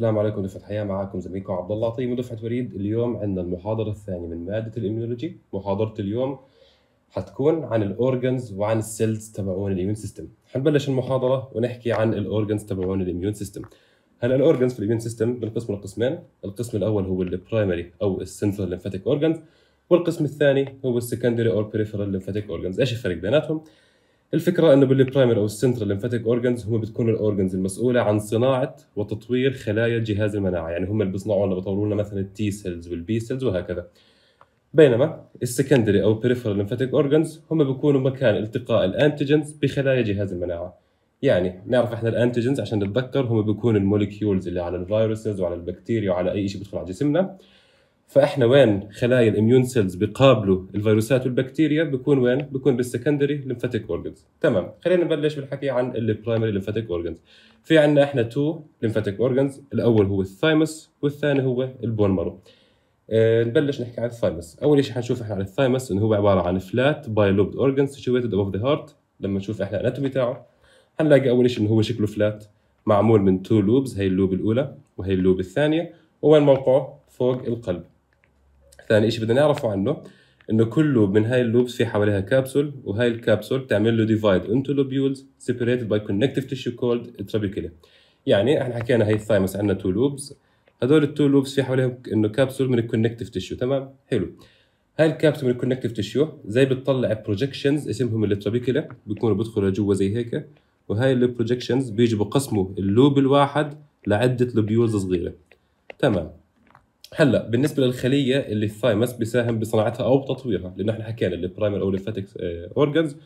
السلام عليكم دفعة حياة معكم زميلكم عبد الله طيب، من دفعة وليد اليوم عندنا المحاضرة الثانية من مادة الإيميولوجي محاضرة اليوم حتكون عن الأورجنز وعن السيلز تبعون الإيميون سيستم حنبلش المحاضرة ونحكي عن الأورجنز تبعون الإيميون سيستم هلا الأورجنز في الإيميون سيستم بنقسم لقسمين القسم الأول هو البرايمري أو السنترال ليمفاتيك أورجنز والقسم الثاني هو السكندري أو البريفرال ليمفاتيك أورجنز إيش الفرق بيناتهم؟ الفكره انه بالبرايمر او السنترال ليمفاتيك اورجنز هم بتكون الاورجنز المسؤوله عن صناعه وتطوير خلايا جهاز المناعه يعني هم اللي بيصنعوا لنا بيطوروا لنا مثلا التي سيلز والبي سيلز وهكذا بينما السكندري او peripheral lymphatic اورجنز هم بيكونوا مكان التقاء الانتيجنز بخلايا جهاز المناعه يعني نعرف احنا الانتيجنز عشان نتذكر هم بيكونوا الموليكيولز اللي على الفيروسز وعلى البكتيريا وعلى اي شيء بيدخل على جسمنا فاحنا وين خلايا الاميون سيلز بقابلوا الفيروسات والبكتيريا بكون وين؟ بكون بالسكندري لمفاتيك اورجنز تمام خلينا نبلش بالحكي عن البرايمري لمفاتيك اورجنز في عندنا احنا تو لمفاتيك اورجنز الاول هو الثايموس والثاني هو البون مارو آه، نبلش نحكي عن الثايموس اول شيء حنشوف احنا عن الثايموس انه هو عباره عن فلات باي لوبد اورجن سيتويتد ابوف ذا هارت لما نشوف احنا الاناتومي تاعه حنلاقي اول شيء انه هو شكله فلات معمول من تو لوبز هي اللوب الاولى وهي اللوب الثانيه وين موقعه فوق القلب ثاني شيء بدنا نعرفه عنه انه كله من هاي اللوبس في حواليها كابسول وهاي الكابسول بتعمل له ديفايد انتو لوبيولز سيبريتد باي كونكتيف تيشو كولد ترابيكيلا يعني احنا حكينا هاي الثايمس عندنا تو لوبس هذول التو لوبس في حواليهم انه كابسول من الكونكتيف تيشو تمام حلو هاي الكابسول من الكونكتيف تيشو زي بتطلع بروجكشنز اسمهم الترابيكيلا بيكونوا بيدخلوا لجوا زي هيك وهاي البروجكشنز بيجوا بقسموا اللوب الواحد لعده لوبيولز صغيره تمام هلا بالنسبه للخليه اللي الثايمس بيساهم بصناعتها او بتطويرها لانه احنا حكينا البرايمر او الليمفاتيك اورجنز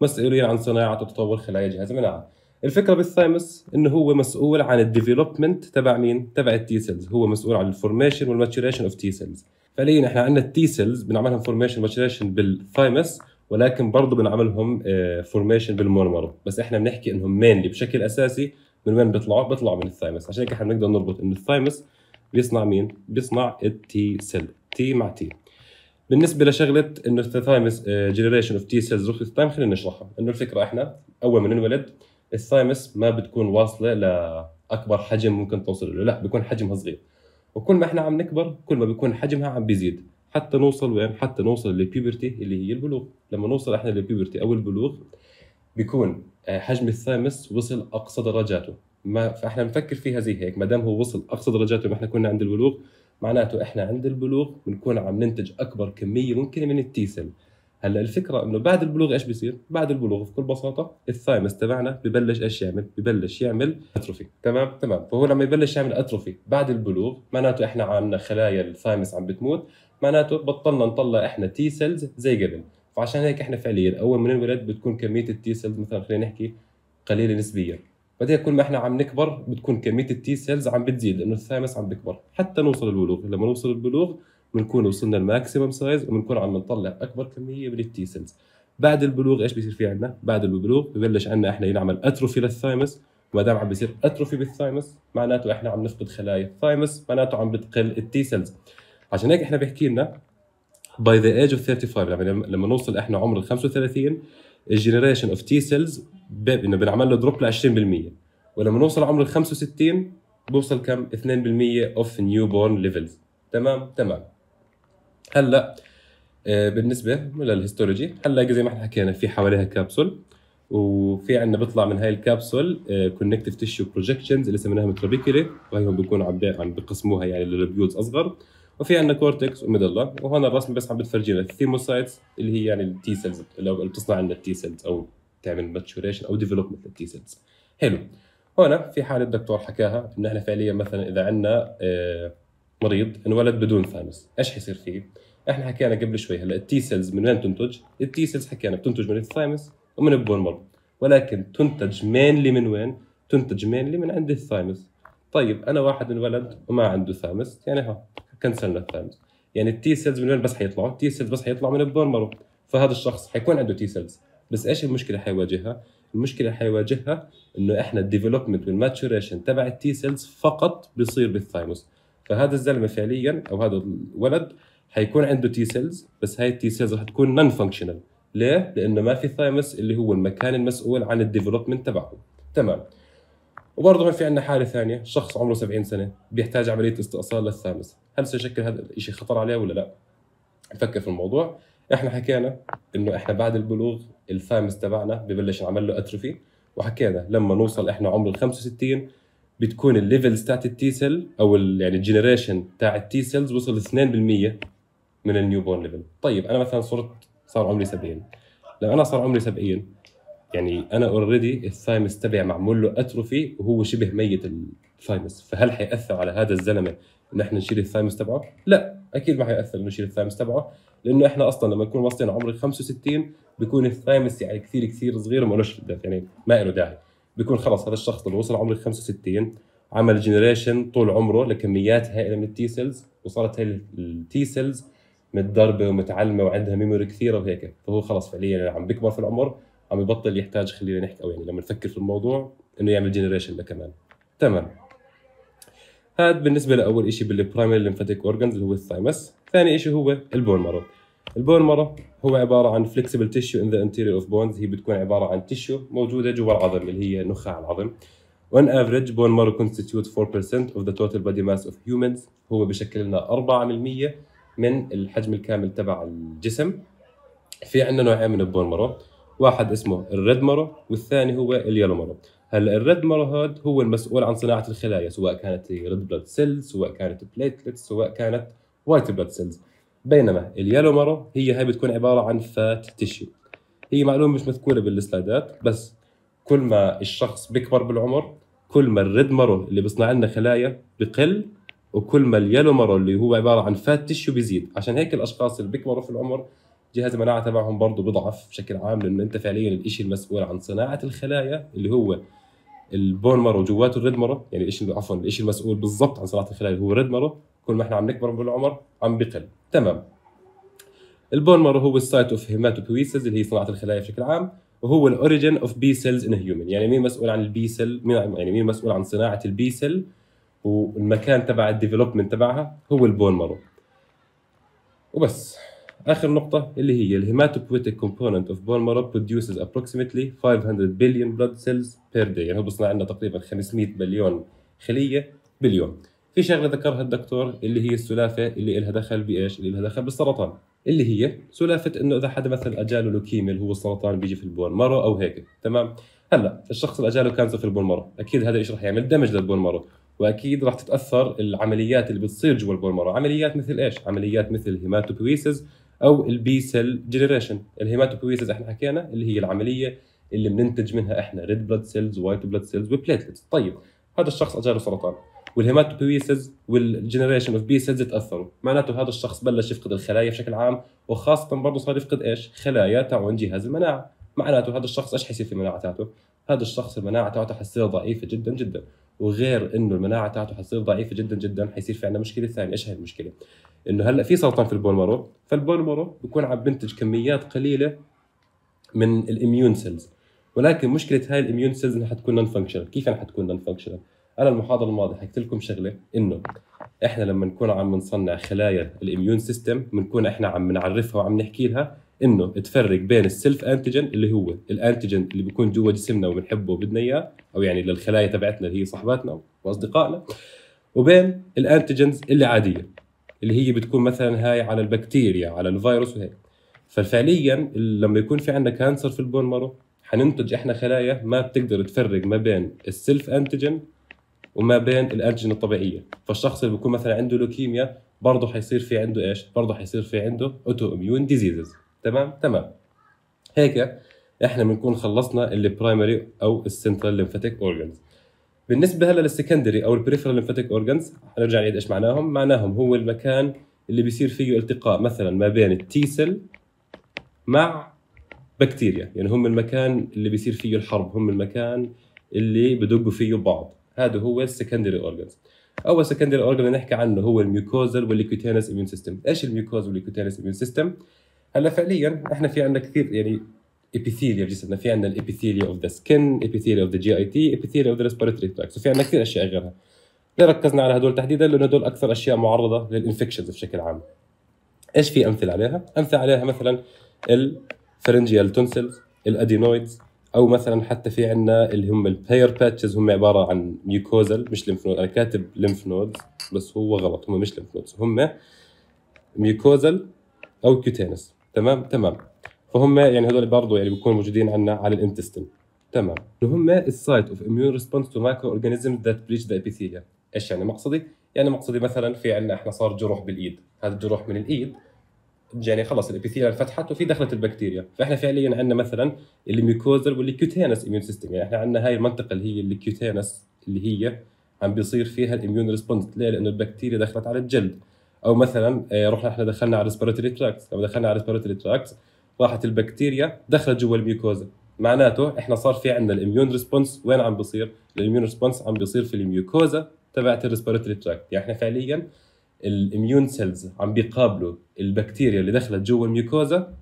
مسؤولين عن صناعه وتطور خلايا جهاز المناعه الفكره بالثايمس انه هو مسؤول عن الديفلوبمنت تبع مين تبع التي سيلز هو مسؤول عن الفورميشن والماتوريشن اوف تي سيلز فعليا احنا عندنا التي سيلز بنعملهم فورميشن ماتوريشن بالثايمس ولكن برضه بنعملهم فورميشن آه، بالمرمرة بس احنا بنحكي انهم مينلي بشكل اساسي من وين بيطلعوا؟ بيطلعوا من الثايمس عشان هيك احنا بنقدر نربط انه الثايمس بيصنع مين؟ بيصنع التي سيل تي مع تي بالنسبه لشغله انه الثايمس جنريشن اوف تي سيلز رخص الثايم خلينا نشرحها انه الفكره احنا اول ما ننولد الثايمس ما بتكون واصله لاكبر حجم ممكن توصل له لا بيكون حجمها صغير وكل ما احنا عم نكبر كل ما بيكون حجمها عم بيزيد حتى نوصل وين حتى نوصل للبيبرتي اللي هي البلوغ لما نوصل احنا للبيبرتي او البلوغ بيكون uh, حجم الثايمس وصل اقصى درجاته ما فاحنا بنفكر فيها زي هيك ما دام هو وصل اقصى درجاته ما احنا كنا عند البلوغ معناته احنا عند البلوغ بنكون عم ننتج اكبر كميه ممكنه من التيسل هلا الفكره انه بعد البلوغ ايش بيصير؟ بعد البلوغ بكل بساطه الثايمس تبعنا ببلش ايش يعمل؟ ببلش يعمل اتروفي تمام تمام فهو لما يبلش يعمل اتروفي بعد البلوغ معناته احنا عندنا خلايا الثايمس عم بتموت معناته بطلنا نطلع احنا تي سيلز زي قبل فعشان هيك احنا فعليا اول ما ننولد بتكون كميه التي سيلز مثلا خلينا نحكي قليله نسبيا بعدين كل ما احنا عم نكبر بتكون كميه التي سيلز عم بتزيد لانه الثامس عم بكبر حتى نوصل البلوغ لما نوصل البلوغ بنكون وصلنا الماكسيمم سايز وبنكون عم نطلع اكبر كميه من التي سيلز بعد البلوغ ايش بيصير في عندنا بعد البلوغ ببلش عندنا احنا ينعمل اتروفي للثايمس وما دام عم بيصير اتروفي بالثايمس معناته احنا عم نفقد خلايا الثايمس معناته عم بتقل التي سيلز عشان هيك احنا بيحكي لنا باي ذا ايج اوف 35 لما نوصل احنا عمر ال 35 الجنريشن اوف تي سيلز بنعمل له دروب ل 20% ولما نوصل عمر ال 65 بوصل كم 2% اوف نيو بورن ليفلز تمام تمام هلا آه، بالنسبه للهيستولوجي هلا زي ما احنا حكينا في حواليها كابسول وفي عندنا بيطلع من هاي الكابسول كونكتيف تيشو بروجكشنز اللي سميناها مترابيكولي وهي بيكونوا عم بقسموها يعني للبيوز اصغر وفي عندنا كورتكس وميدلا وهون الرسم بس عم بتفرجينا الثيموسايتس اللي هي يعني التي سيلز اللي بتصنع لنا التي سيلز او تعمل ماتشوريشن او ديفلوبمنت للتي سيلز حلو هون في حاله الدكتور حكاها انه احنا فعليا مثلا اذا عندنا آه، مريض انولد بدون ثانوس ايش حيصير فيه؟ احنا حكينا قبل شوي هلا التي سيلز من وين تنتج؟ التي سيلز حكينا بتنتج من الثايمس ومن البون مارو ولكن تنتج مينلي من وين؟ تنتج مينلي من عند الثايمس طيب انا واحد انولد وما عنده ثايمس يعني ها كنسلنا الثالث يعني التي سيلز من وين بس حيطلعوا؟ التي سيلز بس حيطلعوا من البون مارو فهذا الشخص حيكون عنده تي سيلز بس ايش المشكله حيواجهها؟ المشكله حيواجهها انه احنا الديفلوبمنت والماتشوريشن تبع التي سيلز فقط بيصير بالثايموس فهذا الزلمه فعليا او هذا الولد حيكون عنده تي سيلز بس هاي التي سيلز رح تكون نون فانكشنال ليه؟ لانه ما في ثايموس اللي هو المكان المسؤول عن الديفلوبمنت تبعه تمام وبرضه هون في عندنا حاله ثانيه شخص عمره 70 سنه بيحتاج عمليه استئصال للثالث هل سيشكل هذا الشيء خطر عليه ولا لا نفكر في الموضوع احنا حكينا انه احنا بعد البلوغ الثامس تبعنا ببلش نعمل له اتروفي وحكينا لما نوصل احنا عمر ال 65 بتكون الليفلز تاعت التي سيل او يعني الجنريشن تاع التي سيلز وصل 2% من النيو بورن ليفل طيب انا مثلا صرت صار عمري 70 لما انا صار عمري 70 يعني انا اوريدي الثايمس تبعي معمول له اتروفي وهو شبه ميت الثايمس فهل حياثر على هذا الزلمه ان احنا نشيل الثايمس تبعه؟ لا اكيد ما حياثر انه نشيل الثايمس تبعه لانه احنا اصلا لما نكون واصلين عمر 65 بيكون الثايمس يعني كثير كثير صغير وما لهش يعني ما له داعي بيكون خلص هذا الشخص اللي وصل عمر 65 عمل جنريشن طول عمره لكميات هائله من التي سيلز وصارت هاي التي سيلز متضربه ومتعلمه وعندها ميموري كثيره وهيك فهو خلص فعليا يعني عم بيكبر في العمر عم يبطل يحتاج خلينا نحكي او يعني لما نفكر في الموضوع انه يعمل جنريشن لكمان تمام هذا بالنسبه لاول شيء بالبرايمري ليمفاتيك اورجانز اللي هو الثايمس ثاني شيء هو البون مارو البون مارو هو عباره عن فليكسبل تيشو ان ذا انتيريور اوف بونز هي بتكون عباره عن تيشو موجوده جوا العظم اللي هي نخاع العظم وان افريج بون مارو كونستيتيوت 4% اوف ذا توتال body ماس اوف هيومنز هو بشكل لنا 4% من الحجم الكامل تبع الجسم في عندنا نوعين من البون مارو واحد اسمه الريد مارو والثاني هو اليلو مارو هلا الريد مارو هاد هو المسؤول عن صناعه الخلايا سواء كانت ريد بلاد سيلز سواء كانت بليتلتس سواء كانت وايت بلاد سيلز بينما اليلو مارو هي هاي بتكون عباره عن فات تيشو هي معلومه مش مذكوره بالسلايدات بس كل ما الشخص بيكبر بالعمر كل ما الريد مارو اللي بيصنع لنا خلايا بقل وكل ما اليلو مارو اللي هو عباره عن فات تيشو بيزيد عشان هيك الاشخاص اللي بيكبروا في العمر جهاز المناعه تبعهم برضه بضعف بشكل عام لانه انت فعليا الشيء المسؤول عن صناعه الخلايا اللي هو البون مارو جواته الريد مارو يعني الشيء عفوا الشيء المسؤول بالضبط عن صناعه الخلايا اللي هو الريد مارو كل ما احنا عم نكبر بالعمر عم بقل تمام البون مارو هو السايت اوف هيماتوبويسز اللي هي صناعه الخلايا بشكل عام وهو الاوريجن اوف بي سيلز ان هيومن يعني مين مسؤول عن البي سيل مين يعني مين مسؤول عن صناعه البي سيل والمكان تبع الديفلوبمنت تبعها هو البون مارو وبس اخر نقطه اللي هي الهيماتوبويتيك كومبوننت اوف بون مارو produces approximately 500 بليون بلاد سيلز بير دي يعني هو بصنع لنا تقريبا 500 مليون خليه باليوم في شغله ذكرها الدكتور اللي هي السلافه اللي لها دخل بايش اللي لها دخل بالسرطان اللي هي سلافه انه اذا حدا مثلا اجاله لوكيميا اللي هو السرطان بيجي في البون مارو او هيك تمام هلا الشخص اللي اجاله كانسر في البون مارو اكيد هذا الشيء رح يعمل دمج للبون مارو واكيد راح تتاثر العمليات اللي بتصير جوا البون مرو عمليات مثل ايش عمليات مثل هيماتوبويسز او البي سيل جنريشن الهيماتوبويسز احنا حكينا اللي هي العمليه اللي بننتج منها احنا ريد بلاد سيلز وايت بلاد سيلز وبليتلتس طيب هذا الشخص اجاله سرطان والهيماتوبويسز والجنريشن اوف بي سيلز تاثروا معناته هذا الشخص بلش يفقد الخلايا بشكل عام وخاصه برضه صار يفقد ايش خلايا تاعون جهاز المناعه معناته هذا الشخص ايش حيصير في المناعه تاعته هذا الشخص المناعه تاعته حتصير ضعيفه جدا جدا وغير انه المناعه تاعته حتصير ضعيفه جدا جدا حيصير في عندنا مشكله ثانيه ايش هي المشكله انه هلا في سرطان في البون مارو فالبون مارو بيكون عم بنتج كميات قليله من الاميون سيلز ولكن مشكله هاي الاميون سيلز انها حتكون نون فانكشنال كيف انها حتكون نون فانكشنال انا المحاضره الماضيه حكيت لكم شغله انه احنا لما نكون عم نصنع خلايا الاميون سيستم بنكون احنا عم نعرفها وعم نحكي لها انه تفرق بين السيلف انتيجن اللي هو الانتيجن اللي بيكون جوا جسمنا وبنحبه وبدنا اياه او يعني للخلايا تبعتنا اللي هي صاحباتنا واصدقائنا وبين الانتيجنز اللي عاديه اللي هي بتكون مثلا هاي على البكتيريا على الفيروس وهيك ففعليا لما يكون في عندنا كانسر في البون مارو حننتج احنا خلايا ما بتقدر تفرق ما بين السيلف انتيجن وما بين الانتيجن الطبيعيه فالشخص اللي بيكون مثلا عنده لوكيميا برضه حيصير في عنده ايش برضه حيصير في عنده اوتو اميون ديزيزز تمام تمام هيك احنا بنكون خلصنا البرايمري او السنترال ليمفاتيك اورجانز بالنسبه هلا للسكندري او البريفرال ليمفاتيك اورجنز نرجع نعيد ايش معناهم معناهم هو المكان اللي بيصير فيه التقاء مثلا ما بين التي سيل مع بكتيريا يعني هم المكان اللي بيصير فيه الحرب هم المكان اللي بدقوا فيه بعض هذا هو السكندري اورجنز اول سكندري اورجن اللي نحكي عنه هو الميوكوزال والليكوتينس اميون سيستم ايش الميوكوزال والليكوتينس اميون سيستم هلا فعليا احنا في عندنا كثير يعني ابيثيليا في جسمنا في عندنا الابيثيليا اوف ذا سكن ابيثيليا اوف ذا جي اي تي ابيثيليا اوف ذا ريسبيراتوري تراكس وفي عندنا كثير اشياء غيرها ليه ركزنا على هدول تحديدا لانه هدول اكثر اشياء معرضه للانفكشنز بشكل عام ايش في امثله عليها امثله عليها مثلا الفرنجيال تونسلز الادينويدز او مثلا حتى في عندنا اللي هم البير باتشز هم عباره عن ميوكوزل مش ليمف نود انا كاتب ليمف نود بس هو غلط هم مش ليمف نودز هم ميوكوزل او كيوتينس تمام تمام فهم يعني هذول برضه يعني بيكونوا موجودين عندنا على الانتستين تمام هم السايت اوف اميون ريسبونس تو مايكرو اورجانيزم ذات بريتش ذا ابيثيليا ايش يعني مقصدي؟ يعني مقصدي مثلا في عندنا احنا صار جروح بالايد هذا الجروح من الايد يعني خلص الابيثيليا انفتحت وفي دخلت البكتيريا فاحنا فعليا عندنا مثلا الميكوزر والكيوتينس اميون سيستم يعني احنا عندنا هاي المنطقه اللي هي الكيوتينس اللي هي عم بيصير فيها الاميون ريسبونس ليه؟ لانه البكتيريا دخلت على الجلد او مثلا آه، رحنا احنا دخلنا على الريسبيرتوري تراكس لما دخلنا على الريسبيرتوري تراكس راحت البكتيريا دخلت جوا الميوكوزا معناته احنا صار في عندنا الاميون ريسبونس وين عم بيصير الاميون ريسبونس عم بيصير في الميوكوزا تبعت الريسبيرتري تراكت يعني احنا فعليا الاميون سيلز عم بيقابلوا البكتيريا اللي دخلت جوا الميوكوزا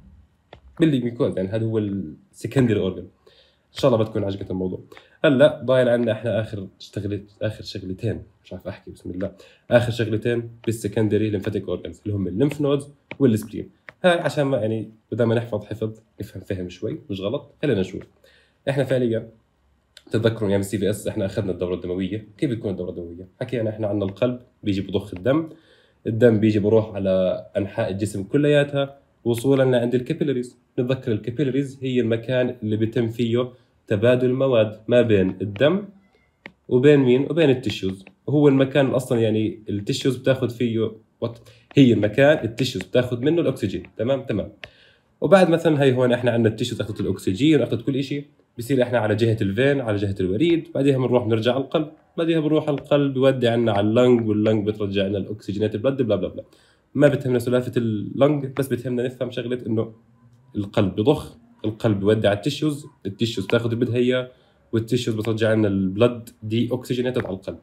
بالميوكوزا يعني هذا هو السكندري اورجن ان شاء الله بتكون عجبت الموضوع هلا ضايل عندنا احنا اخر شغله اخر شغلتين مش عارف احكي بسم الله اخر شغلتين بالسكندري ليمفاتيك اورجنز اللي هم الليمف نودز والسبلين هاي عشان ما يعني بدل ما نحفظ حفظ نفهم فهم شوي مش غلط خلينا نشوف احنا فعليا تذكروا ايام السي في اس احنا اخذنا الدوره الدمويه كيف بتكون الدوره الدمويه حكينا احنا عندنا القلب بيجي بضخ الدم الدم بيجي بروح على انحاء الجسم كلياتها وصولا لعند الكابيلاريز نتذكر الكابيلاريز هي المكان اللي بيتم فيه تبادل المواد ما بين الدم وبين مين وبين التشوز هو المكان اصلا يعني التشوز بتاخذ فيه هي مكان التشوز بتاخذ منه الاكسجين تمام تمام وبعد مثلا هي هون احنا عندنا التشوز اخذت الاكسجين اخذت كل شيء بصير احنا على جهه الفين على جهه الوريد بعدها بنروح بنرجع على القلب بعدها بنروح على القلب بيودي عنا على اللنج واللنج بترجع لنا الاكسجينات البلد بلا بلا بلا ما بتهمنا سلافه اللنج بس بتهمنا نفهم شغله انه القلب بضخ القلب بيودي على التشوز التشوز بتاخذ اللي بدها اياه والتشيوز بترجع لنا البلد دي اوكسجينيتد على القلب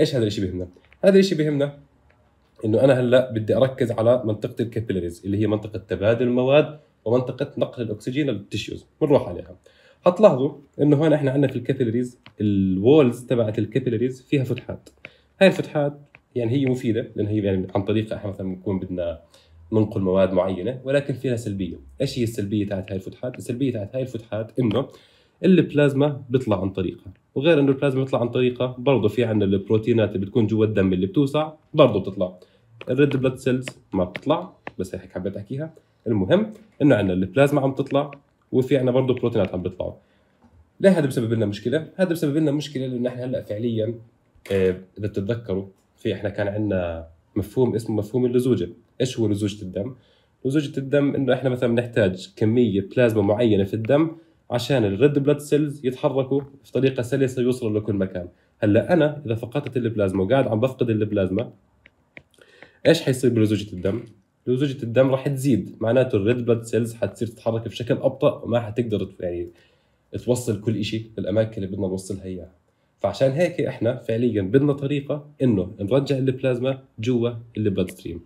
ايش هذا الشيء بيهمنا هذا الشيء بيهمنا انه انا هلا بدي اركز على منطقه الكابيلاريز اللي هي منطقه تبادل المواد ومنطقه نقل الاكسجين للتشيوز بنروح عليها هتلاحظوا انه هون احنا عندنا في الكابيلاريز الوولز تبعت الكابيلاريز فيها فتحات هاي الفتحات يعني هي مفيده لان هي يعني عن طريقها احنا مثلا بنكون بدنا ننقل مواد معينه ولكن فيها سلبيه ايش هي السلبيه تاعت هاي الفتحات السلبيه تاعت هاي الفتحات انه البلازما بيطلع عن طريقها وغير انه البلازما بيطلع عن طريقها برضه في عندنا البروتينات اللي بتكون جوا الدم اللي بتوسع برضه بتطلع الريد بلاد سيلز ما بتطلع بس هيك حبيت احكيها المهم انه عندنا البلازما عم تطلع وفي عندنا برضه بروتينات عم بيطلعوا ليه هذا بسبب لنا مشكله هذا بسبب لنا مشكله لانه احنا هلا فعليا آه، اذا بتتذكروا في احنا كان عندنا مفهوم اسمه مفهوم اللزوجه ايش هو لزوجه الدم لزوجه الدم انه احنا مثلا بنحتاج كميه بلازما معينه في الدم عشان الريد بلاد سيلز يتحركوا في طريقه سلسه ويوصلوا لكل مكان هلا انا اذا فقدت البلازما وقاعد عم بفقد البلازما ايش حيصير بلزوجه الدم لزوجة الدم راح تزيد معناته الريد بلاد سيلز حتصير تتحرك بشكل ابطا وما حتقدر يعني توصل كل شيء للاماكن اللي بدنا نوصلها اياها فعشان هيك احنا فعليا بدنا طريقه انه نرجع البلازما جوا البلاد ستريم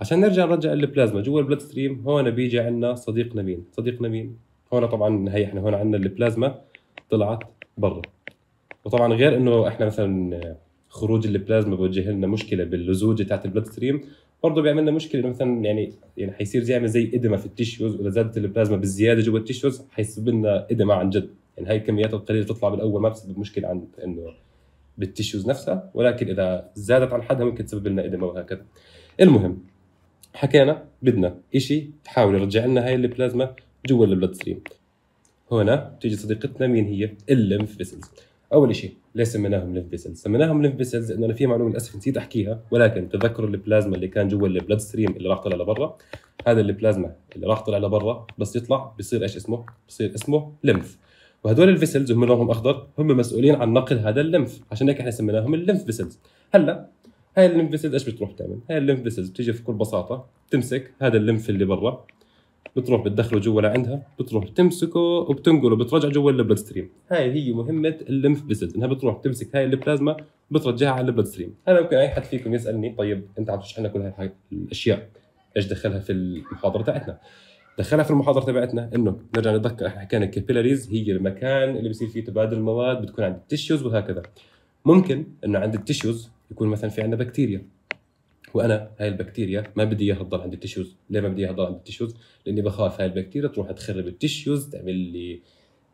عشان نرجع نرجع البلازما جوا البلاد ستريم هون بيجي عندنا صديقنا مين صديقنا مين هون طبعا هي احنا هون عندنا البلازما طلعت برا وطبعا غير انه احنا مثلا خروج البلازما بوجه لنا مشكله باللزوجه تاعت البلاد ستريم برضه بيعمل لنا مشكله انه مثلا يعني يعني حيصير زي يعمل زي ادمه في التيشوز واذا زادت البلازما بالزياده جوا التيشوز حيسبب لنا ادمه عن جد يعني هاي الكميات القليله تطلع بالاول ما بتسبب مشكله عند انه بالتيشوز نفسها ولكن اذا زادت عن حدها ممكن تسبب لنا ادمه وهكذا المهم حكينا بدنا شيء تحاول يرجع لنا هاي البلازما جوا البلاد ستريم هنا تيجي صديقتنا مين هي الليمف فيسلز اول شيء ليش سميناهم ليمف فيسلز سميناهم ليمف فيسلز لانه انا في معلومه للاسف نسيت احكيها ولكن تذكروا البلازما اللي كان جوا البلاد ستريم اللي راح طلع لبرا هذا البلازما اللي راح طلع لبرا بس يطلع بصير ايش اسمه بصير اسمه لمف وهدول الفيسلز هم لونهم اخضر هم مسؤولين عن نقل هذا الليمف عشان هيك احنا سميناهم الليمف فيسلز هلا هاي الليمف فيسلز ايش بتروح تعمل هاي الليمف فيسلز بتيجي بكل بساطه تمسك هذا الليمف اللي برا بتروح بتدخله جوا لعندها بتروح بتمسكه وبتنقله بترجع جوا البلاد ستريم هاي هي مهمه الليمف فيزت انها بتروح بتمسك هاي البلازما بترجعها على البلد ستريم هلا ممكن اي حد فيكم يسالني طيب انت عم تشرح لنا كل هاي الاشياء ايش دخلها في المحاضره تاعتنا دخلها في المحاضره تبعتنا انه نرجع نتذكر احنا حكينا الكابيلاريز هي المكان اللي بصير فيه تبادل المواد بتكون عند التيشوز وهكذا ممكن انه عند التيشوز يكون مثلا في عندنا بكتيريا وانا هاي البكتيريا ما بدي اياها تضل عند التشوز ليه ما بدي اياها تضل عند التشوز لاني بخاف هاي البكتيريا تروح تخرب التشوز تعمل لي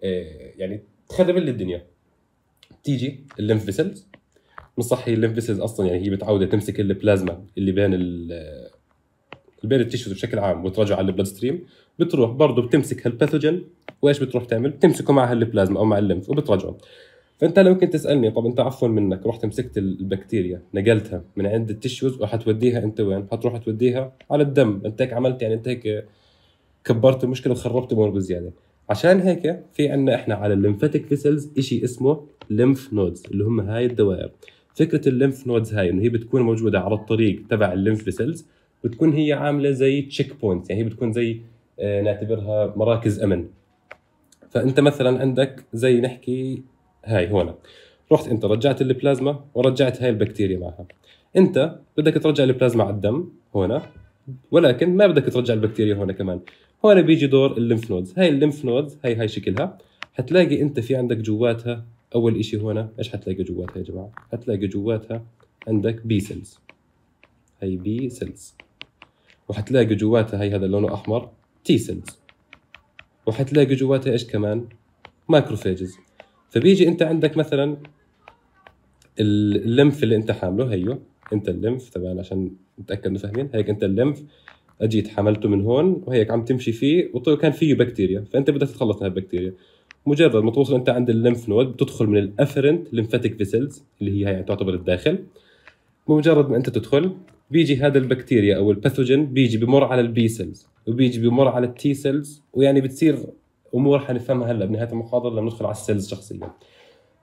آه، يعني تخرب لي الدنيا تيجي الليمف فيسلز بنصحي الليمف فيسلز اصلا يعني هي متعوده تمسك البلازما اللي بين ال آه، بين التشوز بشكل عام وترجع على البلاد ستريم بتروح برضه بتمسك هالباثوجين وايش بتروح تعمل؟ بتمسكه مع هالبلازما او مع الليمف وبترجعه فانت لو ممكن تسالني طب انت عفوا منك رحت مسكت البكتيريا نقلتها من عند التشوز وحتوديها انت وين؟ حتروح توديها على الدم انت هيك عملت يعني انت هيك كبرت المشكله وخربت الامور بزياده عشان هيك في عندنا احنا على الليمفاتيك فيسلز شيء اسمه ليمف نودز اللي هم هاي الدوائر فكره الليمف نودز هاي انه هي بتكون موجوده على الطريق تبع الليمف فيسلز بتكون هي عامله زي تشيك بوينت يعني هي بتكون زي آه، نعتبرها مراكز امن فانت مثلا عندك زي نحكي هاي هون رحت انت رجعت البلازما ورجعت هاي البكتيريا معها انت بدك ترجع البلازما على الدم هون ولكن ما بدك ترجع البكتيريا هون كمان هون بيجي دور الليمف نودز هاي الليمف نودز هاي هاي شكلها حتلاقي انت في عندك جواتها اول إشي هون ايش حتلاقي جواتها يا جماعه حتلاقي جواتها عندك بي سيلز هي بي سيلز وحتلاقي جواتها هي هذا لونه احمر تي سيلز وحتلاقي جواتها ايش كمان ماكروفاجز فبيجي انت عندك مثلا اللمف اللي انت حامله هيو انت اللمف طبعا عشان نتاكد انه فاهمين هيك انت اللمف اجيت حملته من هون وهيك عم تمشي فيه وكان فيه بكتيريا فانت بدك تتخلص من هالبكتيريا مجرد ما توصل انت عند الليمف نود بتدخل من الافرنت ليمفاتيك فيسلز اللي هي هي تعتبر الداخل بمجرد ما انت تدخل بيجي هذا البكتيريا او الباثوجين بيجي بمر على البي سيلز وبيجي بمر على التي سيلز ويعني بتصير امور حنفهمها هلا بنهايه المحاضره لما ندخل على السيلز شخصيا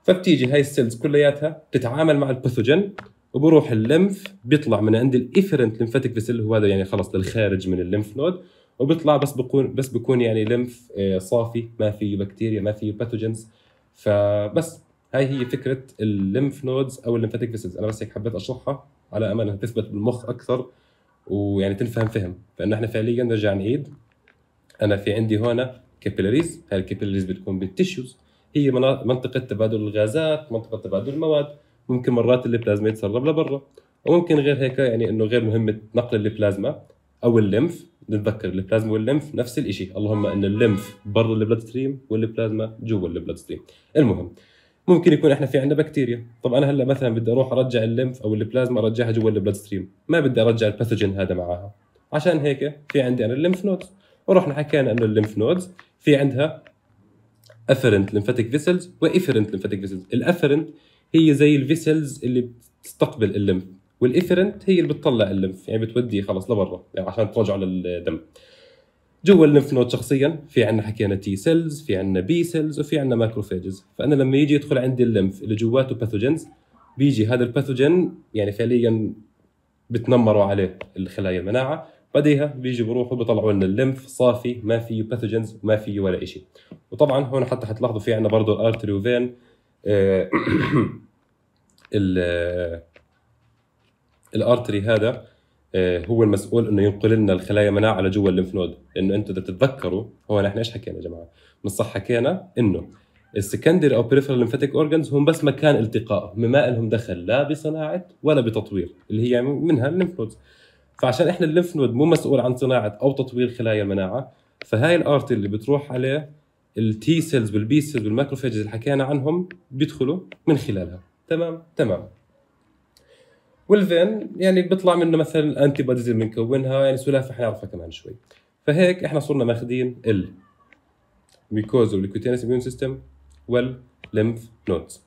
فبتيجي هاي السيلز كلياتها بتتعامل مع الباثوجين وبروح الليمف بيطلع من عند الافرنت ليمفاتيك فيسل هو هذا يعني خلص للخارج من الليمف نود وبيطلع بس بكون بس بكون يعني ليمف آه، صافي ما فيه بكتيريا ما فيه باثوجينز فبس هاي هي فكره الليمف نودز او الليمفاتيك فيسلز انا بس هيك حبيت اشرحها على امل انها تثبت بالمخ اكثر ويعني تنفهم فهم فانه احنا فعليا نرجع نعيد انا في عندي هون كابيلاريز هاي الكابيلاريز بتكون بالتيشوز هي منطقه تبادل الغازات منطقه تبادل المواد ممكن مرات البلازما يتسرب لبرا وممكن غير هيك يعني انه غير مهمه نقل البلازما او الليمف نتذكر البلازما والليمف نفس الشيء اللهم ان الليمف برا البلاد ستريم والبلازما جوا البلاد ستريم المهم ممكن يكون احنا في عندنا بكتيريا طب انا هلا مثلا بدي اروح ارجع الليمف او البلازما ارجعها جوا البلاد ستريم ما بدي ارجع الباثوجين هذا معاها عشان هيك في عندي انا الليمف نودز ورحنا حكينا انه الليمف نودز في عندها افرنت لمفاتيك فيسلز وافرنت لمفاتيك فيسلز الافرنت هي زي الفيسلز اللي بتستقبل اللمف والافرنت هي اللي بتطلع اللمف يعني بتوديه خلص لبرا يعني عشان ترجعه للدم جوا اللمف نود شخصيا في عندنا حكينا تي سيلز في عندنا بي سيلز وفي عندنا ماكروفاجز فانا لما يجي يدخل عندي اللمف اللي جواته باثوجينز بيجي هذا الباثوجين يعني فعليا بتنمروا عليه الخلايا المناعه بعديها بيجي بروحوا بيطلعوا لنا الليمف صافي ما فيه باثوجنز ما فيه ولا شيء وطبعا هون حتى حتلاحظوا في عندنا برضه الارتري وفين الارتري هذا آه، هو المسؤول انه ينقل لنا الخلايا مناعه لجوا الليمف نود لانه انتم اذا تتذكروا هو احنا ايش حكينا يا جماعه؟ مش صح حكينا انه السكندري او بريفرال ليمفاتيك اورجانز هم بس مكان التقاء ما لهم دخل لا بصناعه ولا بتطوير اللي هي منها الليمف نودز فعشان احنا الليمف نود مو مسؤول عن صناعه او تطوير خلايا المناعه فهاي الارتي اللي بتروح عليه التي سيلز والبي سيلز والماكروفاجز اللي حكينا عنهم بيدخلوا من خلالها تمام تمام والفين يعني بيطلع منه مثلا انتي بوديز اللي بنكونها يعني سلافه حنعرفها كمان شوي فهيك احنا صرنا ماخذين ال ميكوز والكوتينس اميون سيستم والليمف نودز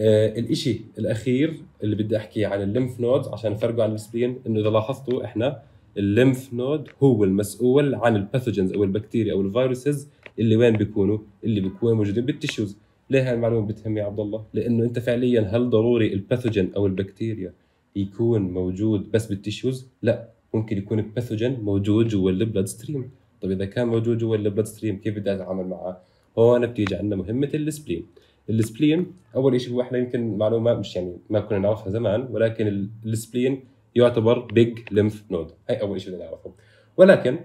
آه الإشي الأخير اللي بدي أحكيه عن الليمف نودز عشان نفرقه عن السبلين إنه إذا لاحظتوا إحنا الليمف نود هو المسؤول عن الباثوجنز أو البكتيريا أو الفيروسز اللي وين بيكونوا؟ اللي بيكونوا موجودين بالتشوز ليه هاي المعلومة بتهم يا عبد الله؟ لأنه أنت فعليا هل ضروري الباثوجن أو البكتيريا يكون موجود بس بالتشوز؟ لا ممكن يكون الباثوجن موجود جوا البلاد ستريم طيب إذا كان موجود جوا البلاد ستريم كيف بدي أتعامل معه؟ هون بتيجي عندنا مهمة السبلين السبلين اول شيء هو احنا يمكن معلومه مش يعني ما كنا نعرفها زمان ولكن السبلين يعتبر بيج ليمف نود هي اول شيء بدنا نعرفه ولكن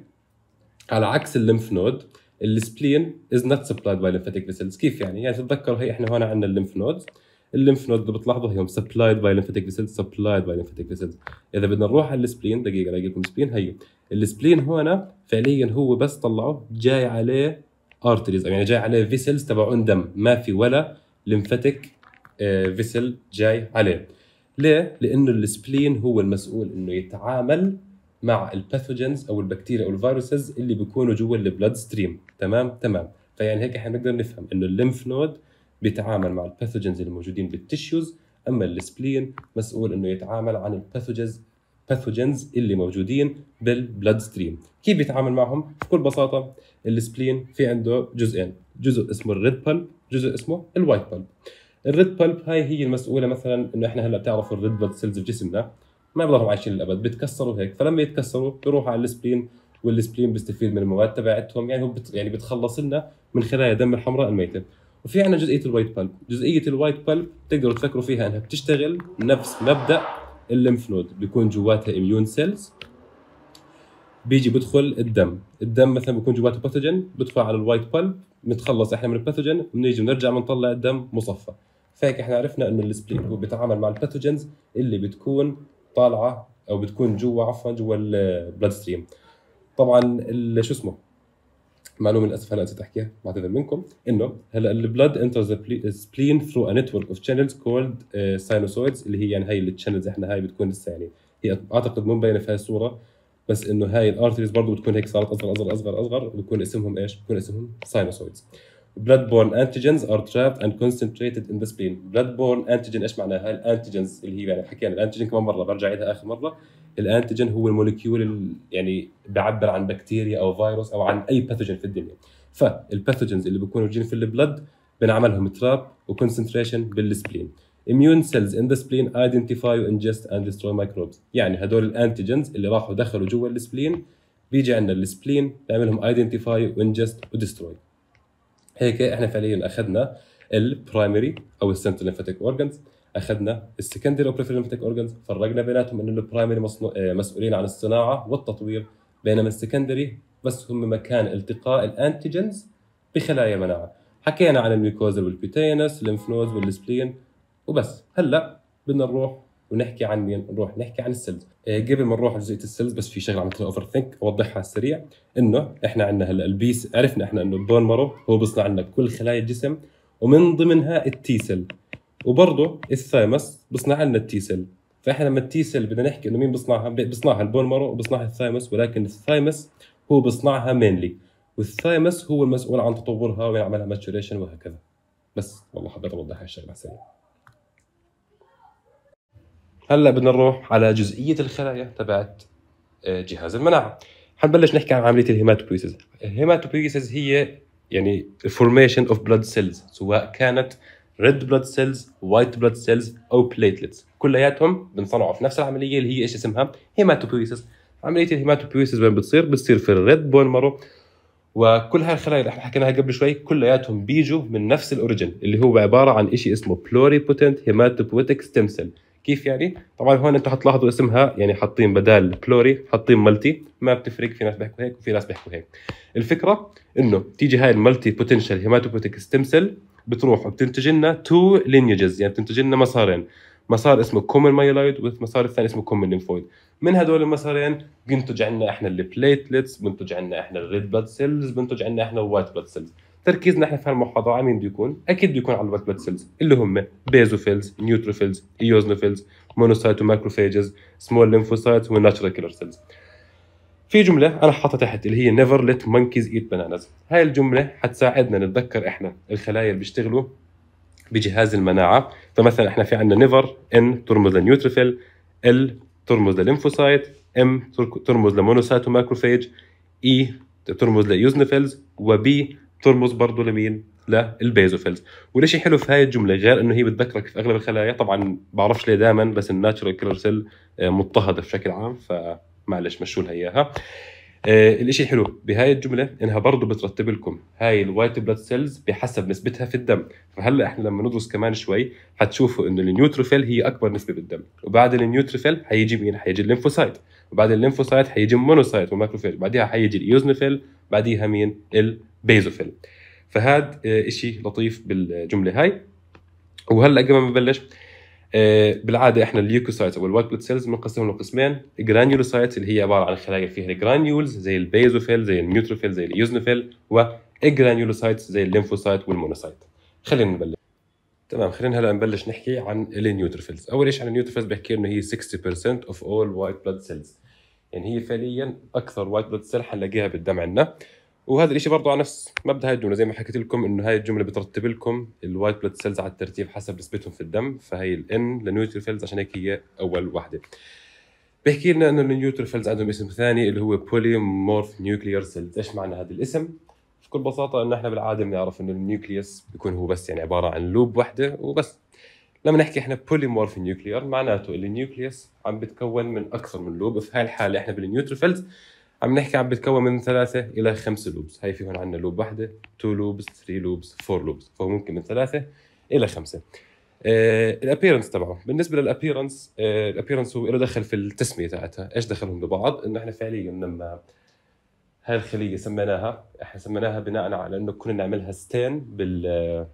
على عكس الليمف نود السبلين از نوت سبلايد باي ليمفاتيك فيسلز كيف يعني يعني تتذكر هي احنا هون عندنا الليمف نودز الليمف نود اللي بتلاحظوا هي سبلايد باي ليمفاتيك فيسلز سبلايد باي ليمفاتيك فيسلز اذا بدنا نروح على السبلين دقيقه لكم سبلين هي السبلين هون فعليا هو بس طلعه جاي عليه ارتريز يعني جاي عليه فيسلز تبعون دم ما في ولا لمفاتيك آه، فيسل جاي عليه ليه؟ لانه السبلين هو المسؤول انه يتعامل مع الباثوجنز او البكتيريا او الفيروسز اللي بيكونوا جوا البلاد ستريم تمام تمام فيعني هيك احنا بنقدر نفهم انه الليمف نود بيتعامل مع الباثوجنز الموجودين بالتشيوز اما السبلين مسؤول انه يتعامل عن الباثوجنز pathogens اللي موجودين بالبلاد ستريم كيف بيتعامل معهم بكل بساطه السبلين في عنده جزئين جزء اسمه الريد بالب جزء اسمه الوايت بالب الريد بالب هاي هي المسؤوله مثلا انه احنا هلا بتعرفوا الريد بلاد سيلز بجسمنا ما بضلهم عايشين للابد بيتكسروا هيك فلما يتكسروا بيروحوا على السبلين والسبلين بيستفيد من المواد تبعتهم يعني هو بت يعني بتخلص لنا من خلايا دم الحمراء الميته وفي عندنا جزئيه الوايت بالب جزئيه الوايت بالب تقدروا تفكروا فيها انها بتشتغل نفس مبدا الليمف نود بيكون جواتها اميون سيلز بيجي بدخل الدم الدم مثلا بيكون جواته باثوجين بدخل على الوايت بالب نتخلص احنا من الباثوجين بنيجي بنرجع بنطلع الدم مصفى فهيك احنا عرفنا انه السبليت هو بيتعامل مع الباثوجينز اللي بتكون طالعه او بتكون جوا عفوا جوا البلاد ستريم طبعا شو اسمه معلومه للاسف هلا نسيت احكيها بعتذر منكم انه هلا البلاد انترز سبلين ثرو ا نتورك اوف شانلز كولد ساينوسويدز اللي هي يعني هي التشانلز احنا هاي بتكون لسه يعني هي اعتقد مو مبينه في هاي الصوره بس انه هاي الارتريز برضه بتكون هيك صارت اصغر اصغر اصغر اصغر وبكون اسمهم ايش؟ بكون اسمهم ساينوسويدز بلاد بورن انتيجنز ار تراب اند كونسنتريتد ان ذا سبلين بلاد بورن انتيجن ايش معناها الانتيجنز اللي هي يعني حكينا الانتيجن كمان مره برجع لها اخر مره الانتيجين هو الموليكيول اللي يعني بيعبر عن بكتيريا او فيروس او عن اي باثوجين في الدنيا فالباثوجينز اللي بيكونوا موجودين في البلد بنعملهم تراب وكونسنتريشن بالسبلين immune cells in the spleen identify, ingest and destroy microbes يعني هدول الانتيجنز اللي راحوا دخلوا جوا السبلين بيجي عندنا السبلين بيعملهم ايدنتيفاي وانجست ودستروي هيك احنا فعليا اخذنا البرايمري او السنترال ليمفاتيك اورجانز اخذنا السكندري وبريفرنتك اورجنز فرقنا بيناتهم انه البرايمري مصنو... آه، مسؤولين عن الصناعه والتطوير بينما السكندري بس هم مكان التقاء الانتيجنز بخلايا المناعه حكينا عن الميكوزا والكوتينس الليمفنوز والسبلين وبس هلا بدنا نروح ونحكي عن مين نروح نحكي عن السيلز إيه قبل ما نروح على جزئيه السيلز بس في شغله عملت اوفر ثينك اوضحها على السريع انه احنا عندنا هلا البيس عرفنا احنا انه البون مارو هو بيصنع لنا كل خلايا الجسم ومن ضمنها التي سيل وبرضه الثايمس بصنع لنا التي سيل فاحنا لما التي سيل بدنا نحكي انه مين بصنعها بصنعها البون مارو وبصنعها الثايمس ولكن الثايمس هو بصنعها مينلي والثايمس هو المسؤول عن تطورها ويعملها ماتشوريشن وهكذا بس والله حبيت اوضح هالشغله سريع هلا بدنا نروح على جزئيه الخلايا تبعت آه، جهاز المناعه حنبلش نحكي عن عمليه الهيماتوبويسز الهيماتوبويسز هي يعني فورميشن اوف بلاد سيلز سواء كانت ريد بلاد سيلز وايت بلاد سيلز او بليتلتس كلياتهم بنصنعوا في نفس العمليه اللي هي ايش اسمها هيماتوبويسس عمليه الهيماتوبويسس وين بتصير بتصير في الريد بون مارو وكل هالخلايا اللي احنا حكيناها قبل شوي كلياتهم بيجوا من نفس الاوريجن اللي هو عباره عن شيء اسمه بلوري بوتنت هيماتوبويتك ستيم سيل كيف يعني؟ طبعا هون انتم حتلاحظوا اسمها يعني حاطين بدال بلوري حاطين ملتي ما بتفرق في ناس بيحكوا هيك وفي ناس بيحكوا هيك. الفكره انه تيجي هاي الملتي بوتنشال هيماتوبوتيك ستيم سيل بتروح بتنتج لنا تو لينجز يعني بتنتج لنا مسارين مسار اسمه كومن مايلويد والمسار الثاني اسمه كومن ليمفويد من هدول المسارين بينتج عنا احنا البليتلتس بينتج عنا احنا الريد بلاد سيلز بينتج عنا احنا الوايت بلاد سيلز تركيزنا احنا في هالمحاضره على مين بده يكون؟ اكيد بده يكون على الوايت بلاد سيلز اللي هم بيزوفيلز، نيوتروفيلز، ايوزنوفيلز، مونوسايت وماكروفيجز، سمول ليمفوسايت والناتشرال كيلر سيلز. في جملة أنا حاطها تحت اللي هي never let monkeys eat bananas هاي الجملة حتساعدنا نتذكر إحنا الخلايا اللي بيشتغلوا بجهاز المناعة فمثلا إحنا في عندنا never إن ترمز لنيوتروفيل ال ترمز لليمفوسايت ام ترمز لمونوسايت وماكروفيج اي e ترمز ليوزنفيلز وبي ترمز برضه لمين؟ للبيزوفيلز والشيء حلو في هاي الجمله غير انه هي بتذكرك في اغلب الخلايا طبعا بعرفش ليه دائما بس الناتشرال كيلر سيل مضطهده بشكل عام ف معلش مشوا لها اياها آه الاشي الحلو بهاي الجمله انها برضه بترتب لكم هاي الوايت بلاد سيلز بحسب نسبتها في الدم فهلا احنا لما ندرس كمان شوي حتشوفوا انه النيوتروفيل هي اكبر نسبه بالدم وبعد النيوتروفيل حيجي مين حيجي الليمفوسايت وبعد الليمفوسايت حيجي المونوسايت والماكروفيل بعدها حيجي الايوزنوفيل بعديها مين البيزوفيل فهاد آه، اشي لطيف بالجمله هاي وهلا قبل ما نبلش آه، بالعاده احنا الليوكوسايت او الوايت بلوت سيلز بنقسمهم لقسمين جرانيولوسايت اللي هي عباره عن خلايا فيها الجرانيولز زي البيزوفيل زي النيوتروفيل زي اليوزنوفيل والجرانيولوسايتس زي الليمفوسايت والمونوسايت خلينا نبلش تمام خلينا هلا نبلش نحكي عن النيوتروفيلز اول شيء عن النيوتروفيلز بحكي انه هي 60% اوف اول وايت بلوت سيلز يعني هي فعليا اكثر وايت بلوت سيل حنلاقيها بالدم عندنا وهذا الشيء برضه على نفس مبدا هاي الجمله زي ما حكيت لكم انه هاي الجمله بترتب لكم الوايت بلد سيلز على الترتيب حسب نسبتهم في الدم فهي الان لنيوتروفيلز عشان هيك هي اول وحده بيحكي لنا انه النيوتروفيلز عندهم اسم ثاني اللي هو مورف نيوكليير سيلز ايش معنى هذا الاسم بكل بساطه انه احنا بالعاده بنعرف انه النيوكليوس بيكون هو بس يعني عباره عن لوب وحده وبس لما نحكي احنا بوليمورف نيوكليير معناته النيوكليوس عم بتكون من اكثر من لوب في هاي الحاله احنا بالنيوتروفيلز عم نحكي عم بتكون من ثلاثة إلى خمسة لوبس هاي فيهم عندنا لوب واحدة تو لوبس ثري لوبس فور لوبس فهو ممكن من ثلاثة إلى خمسة آه الابيرنس تبعه بالنسبه للابيرنس آه الابيرنس هو له دخل في التسميه تاعتها ايش دخلهم ببعض انه احنا فعليا لما هاي الخليه سميناها احنا سميناها بناء على انه كنا نعملها ستين بال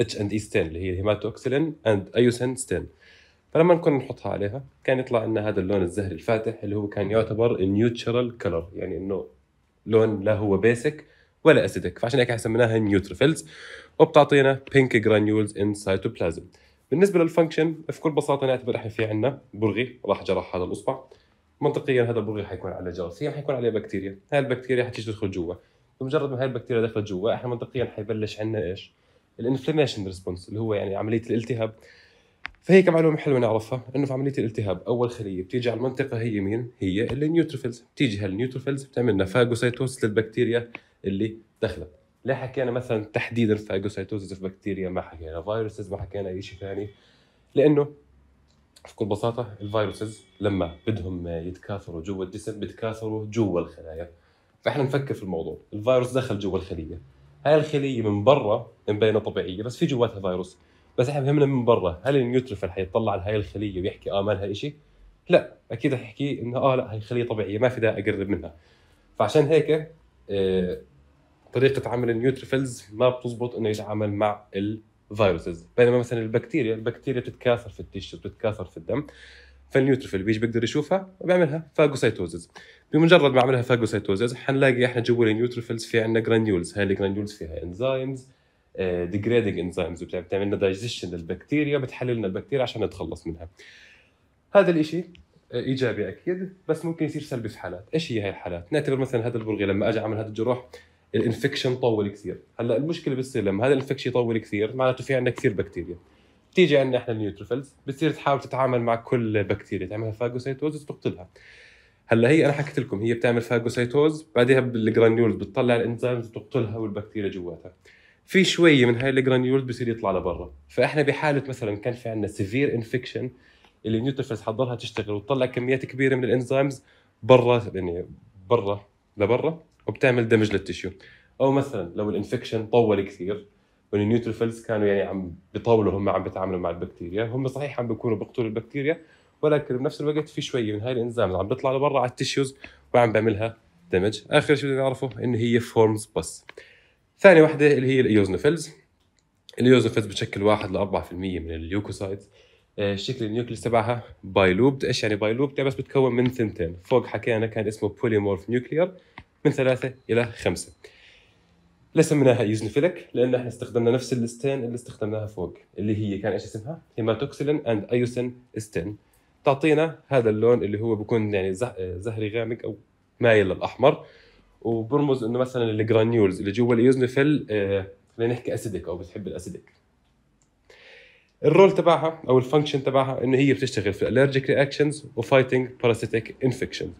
اتش اند اي ستين اللي هي هيماتوكسلين اند ايوسين ستين فلما كنا نحطها عليها كان يطلع لنا هذا اللون الزهري الفاتح اللي هو كان يعتبر نيوترال كلر يعني انه لون لا هو بيسك ولا اسيدك فعشان هيك سميناها نيوتروفيلز وبتعطينا بينك جرانيولز ان سيتوبلازم بالنسبه للفانكشن بكل بساطه نعتبر احنا في عندنا برغي راح جرح هذا الاصبع منطقيا هذا البرغي حيكون على جراثيم حيكون عليه بكتيريا هاي البكتيريا حتيجي تدخل جوا بمجرد ما هاي البكتيريا دخلت جوا احنا منطقيا حيبلش عندنا ايش الانفلاميشن ريسبونس اللي هو يعني عمليه الالتهاب فهي كمعلومه حلوه نعرفها انه في عمليه الالتهاب اول خليه بتيجي على المنطقه هي مين؟ هي النيوتروفيلز بتيجي هالنيوتروفيلز بتعمل لنا للبكتيريا اللي دخلت لا حكينا مثلا تحديدا فاجوسايتوسس في بكتيريا ما حكينا فيروسز ما حكينا اي شيء ثاني لانه في كل بساطه الفيروسز لما بدهم يتكاثروا جوا الجسم بيتكاثروا جوا الخلايا فاحنا نفكر في الموضوع الفيروس دخل جوا الخليه هاي الخليه من برا مبينه طبيعيه بس في جواتها فيروس بس احنا فهمنا من برا هل النيوتروفيل حيطلع على هاي الخليه ويحكي اه ما لها شيء؟ لا اكيد رح يحكي انه اه لا هي خليه طبيعيه ما في داعي اقرب منها فعشان هيك آه طريقه عمل النيوتروفيلز ما بتزبط انه يتعامل مع الفيروسز بينما مثلا البكتيريا البكتيريا بتتكاثر في التيشو بتتكاثر في الدم فالنيوتروفيل بيجي بيقدر يشوفها وبيعملها فاجوسايتوزز بمجرد ما عملها فاجوسايتوزز حنلاقي احنا جوا النيوتروفيلز في عندنا جرانيولز هاي الجرانيولز فيها انزيمز ديجريدنج آه، انزيمز بتعمل لنا دايجيشن للبكتيريا بتحلل لنا البكتيريا عشان نتخلص منها هذا الإشي آه، ايجابي اكيد بس ممكن يصير سلبي في حالات ايش هي هاي الحالات نعتبر مثلا هذا البرغي لما اجى عمل هذا الجروح الانفكشن طول كثير هلا المشكله بتصير لما هذا الانفكشن يطول كثير معناته في عندنا كثير بكتيريا بتيجي عندنا احنا النيوتروفيلز بتصير تحاول تتعامل مع كل بكتيريا تعملها فاجوسيتوز تقتلها هلا هي انا حكيت لكم هي بتعمل فاجوسيتوز بعدها بالجرانيولز بتطلع الانزيمز بتقتلها والبكتيريا جواتها في شويه من هاي الجرانيولز بصير يطلع لبرا فاحنا بحاله مثلا كان في عندنا سيفير انفكشن اللي النيوتروفيلز حتضلها تشتغل وتطلع كميات كبيره من الانزيمز برا يعني برا لبرا وبتعمل دمج للتشيو او مثلا لو الانفكشن طول كثير والنيوتروفيلز كانوا يعني عم بيطولوا هم عم بيتعاملوا مع البكتيريا هم صحيح عم بيكونوا بيقتلوا البكتيريا ولكن بنفس الوقت في شويه من هاي الانزيمز عم بيطلع لبرا على التشيوز وعم بعملها دمج اخر شيء بدنا نعرفه انه هي فورمز بس ثاني وحده اللي هي الايوزنوفيلز الايوزنوفيلز بتشكل 1 ل 4% من اليوكوسايد آه، الشكل النيوكليس تبعها باي لوبد ايش يعني باي يعني بس بتكون من ثنتين فوق حكينا كان اسمه بوليمورف نيوكلير من ثلاثة إلى خمسة ليش سميناها ايوزنوفيلك؟ لأن احنا استخدمنا نفس الستين اللي استخدمناها فوق اللي هي كان ايش اسمها؟ هيماتوكسيلين اند ايوسين ستين تعطينا هذا اللون اللي هو بيكون يعني آه، زهري غامق او مايل للاحمر وبرمز انه مثلا الجرانيولز اللي جوا الايوزنفيل آه، خلينا نحكي اسيدك او بتحب الاسيدك الرول تبعها او الفانكشن تبعها انه هي بتشتغل في الالرجيك رياكشنز وفايتنج باراسيتيك انفكشن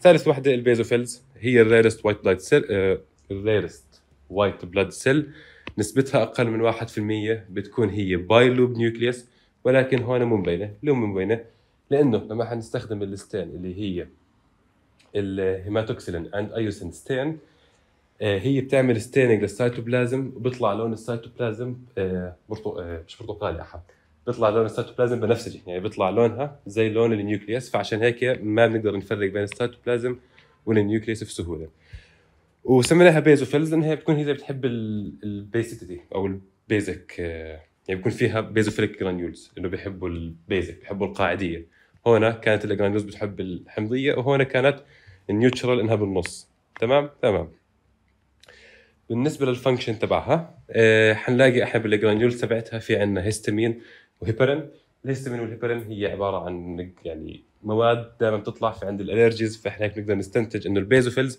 ثالث وحده البيزوفيلز هي الريرست وايت بلاد سيل الريرست وايت بلاد سيل نسبتها اقل من 1% بتكون هي باي لوب نيوكليس ولكن هون مو مبينه ليه مو مبينه؟ لانه لما حنستخدم الستين اللي هي الهيماتوكسيلين اند ايوسين ستين هي بتعمل ستيننج للسيتوبلازم وبيطلع لون السيتوبلازم آه، آه، مش برتقالي احد بيطلع لون السيتوبلازم بنفسجي يعني بيطلع لونها زي لون النيوكليس فعشان هيك ما بنقدر نفرق بين السيتوبلازم والنيوكليس بسهوله وسميناها بيزوفيلز لان هي بتكون هي زي بتحب البيسيتي او البيزك آه، يعني بيكون فيها بيزوفيلك جرانيولز انه بيحبوا البيزك بيحبوا القاعديه هنا كانت الجراندوز بتحب الحمضيه وهنا كانت النيوترال انها بالنص تمام تمام بالنسبه للفانكشن تبعها آه، حنلاقي احنا بالجرانيولز تبعتها في عندنا هيستامين وهيبرين الهيستامين والهيبرين هي عباره عن يعني مواد دائما بتطلع في عند الالرجيز فاحنا هيك نقدر نستنتج انه البيزوفيلز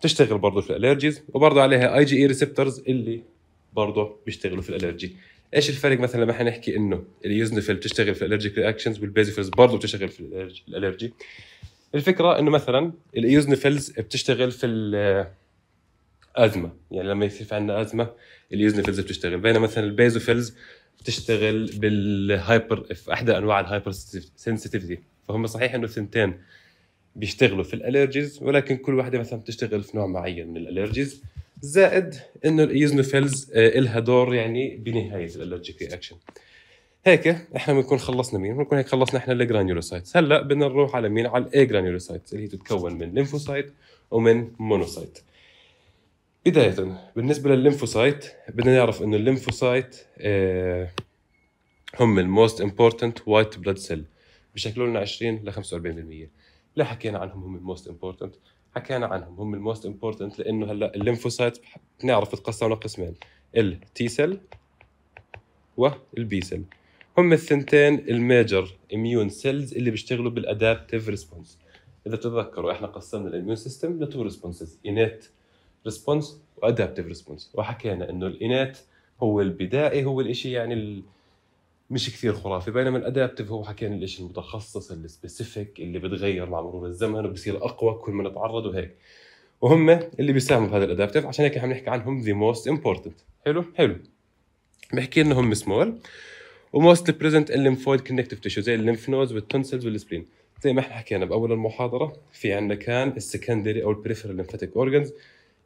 بتشتغل برضه في الالرجيز وبرضه عليها اي جي اي ريسبتورز اللي برضه بيشتغلوا في الالرجي ايش الفرق مثلا لما احنا نحكي انه اليوزنفيل بتشتغل في الالرجيك رياكشنز والبيزيفيلز برضه بتشتغل في الالرجي الفكره انه مثلا اليوزنفيلز بتشتغل في الازمه يعني لما يصير في عندنا ازمه اليوزنفيلز بتشتغل بينما مثلا البيزوفيلز بتشتغل بالهايبر في احدى انواع الهايبر سنسيتيفيتي فهم صحيح انه الثنتين بيشتغلوا في الالرجيز ولكن كل واحده مثلا بتشتغل في نوع معين من الالرجيز زائد انه الايزنوفيلز آه، الها دور يعني بنهايه الالرجيك رياكشن هيك احنا بنكون خلصنا مين بنكون هيك خلصنا احنا الجرانيولوسايتس هلا بدنا نروح على مين على الاي جرانيولوسايتس اللي هي تتكون من ليمفوسايت ومن مونوسايت بداية بالنسبة للليمفوسايت بدنا نعرف انه الليمفوسايت آه هم الموست امبورتنت وايت بلاد سيل بشكلوا لنا 20 ل 45% لا حكينا عنهم هم الموست امبورتنت حكينا عنهم هم الموست امبورتنت لانه هلا الليمفوسايت بنعرف تقسمنا لقسمين التي سيل والبي سيل هم الثنتين الميجر اميون سيلز اللي بيشتغلوا بالادابتيف ريسبونس اذا تتذكروا احنا قسمنا الاميون سيستم لتو ريسبونسز انيت ريسبونس وادابتيف ريسبونس وحكينا انه الانيت هو البدائي هو الشيء يعني مش كثير خرافي بينما الادابتيف هو حكينا الشيء المتخصص السبيسيفيك اللي بتغير مع مرور الزمن وبصير اقوى كل ما نتعرض وهيك وهم اللي بيساهموا بهذا الادابتيف عشان هيك عم نحكي عنهم ذا موست امبورتنت حلو حلو بحكي لنا هم سمول وموست بريزنت الليمفويد كونكتيف تيشو زي الليمف نودز والتونسلز والسبلين زي ما احنا حكينا باول المحاضره في عندنا كان السكندري او البريفرال ليمفاتيك اورجنز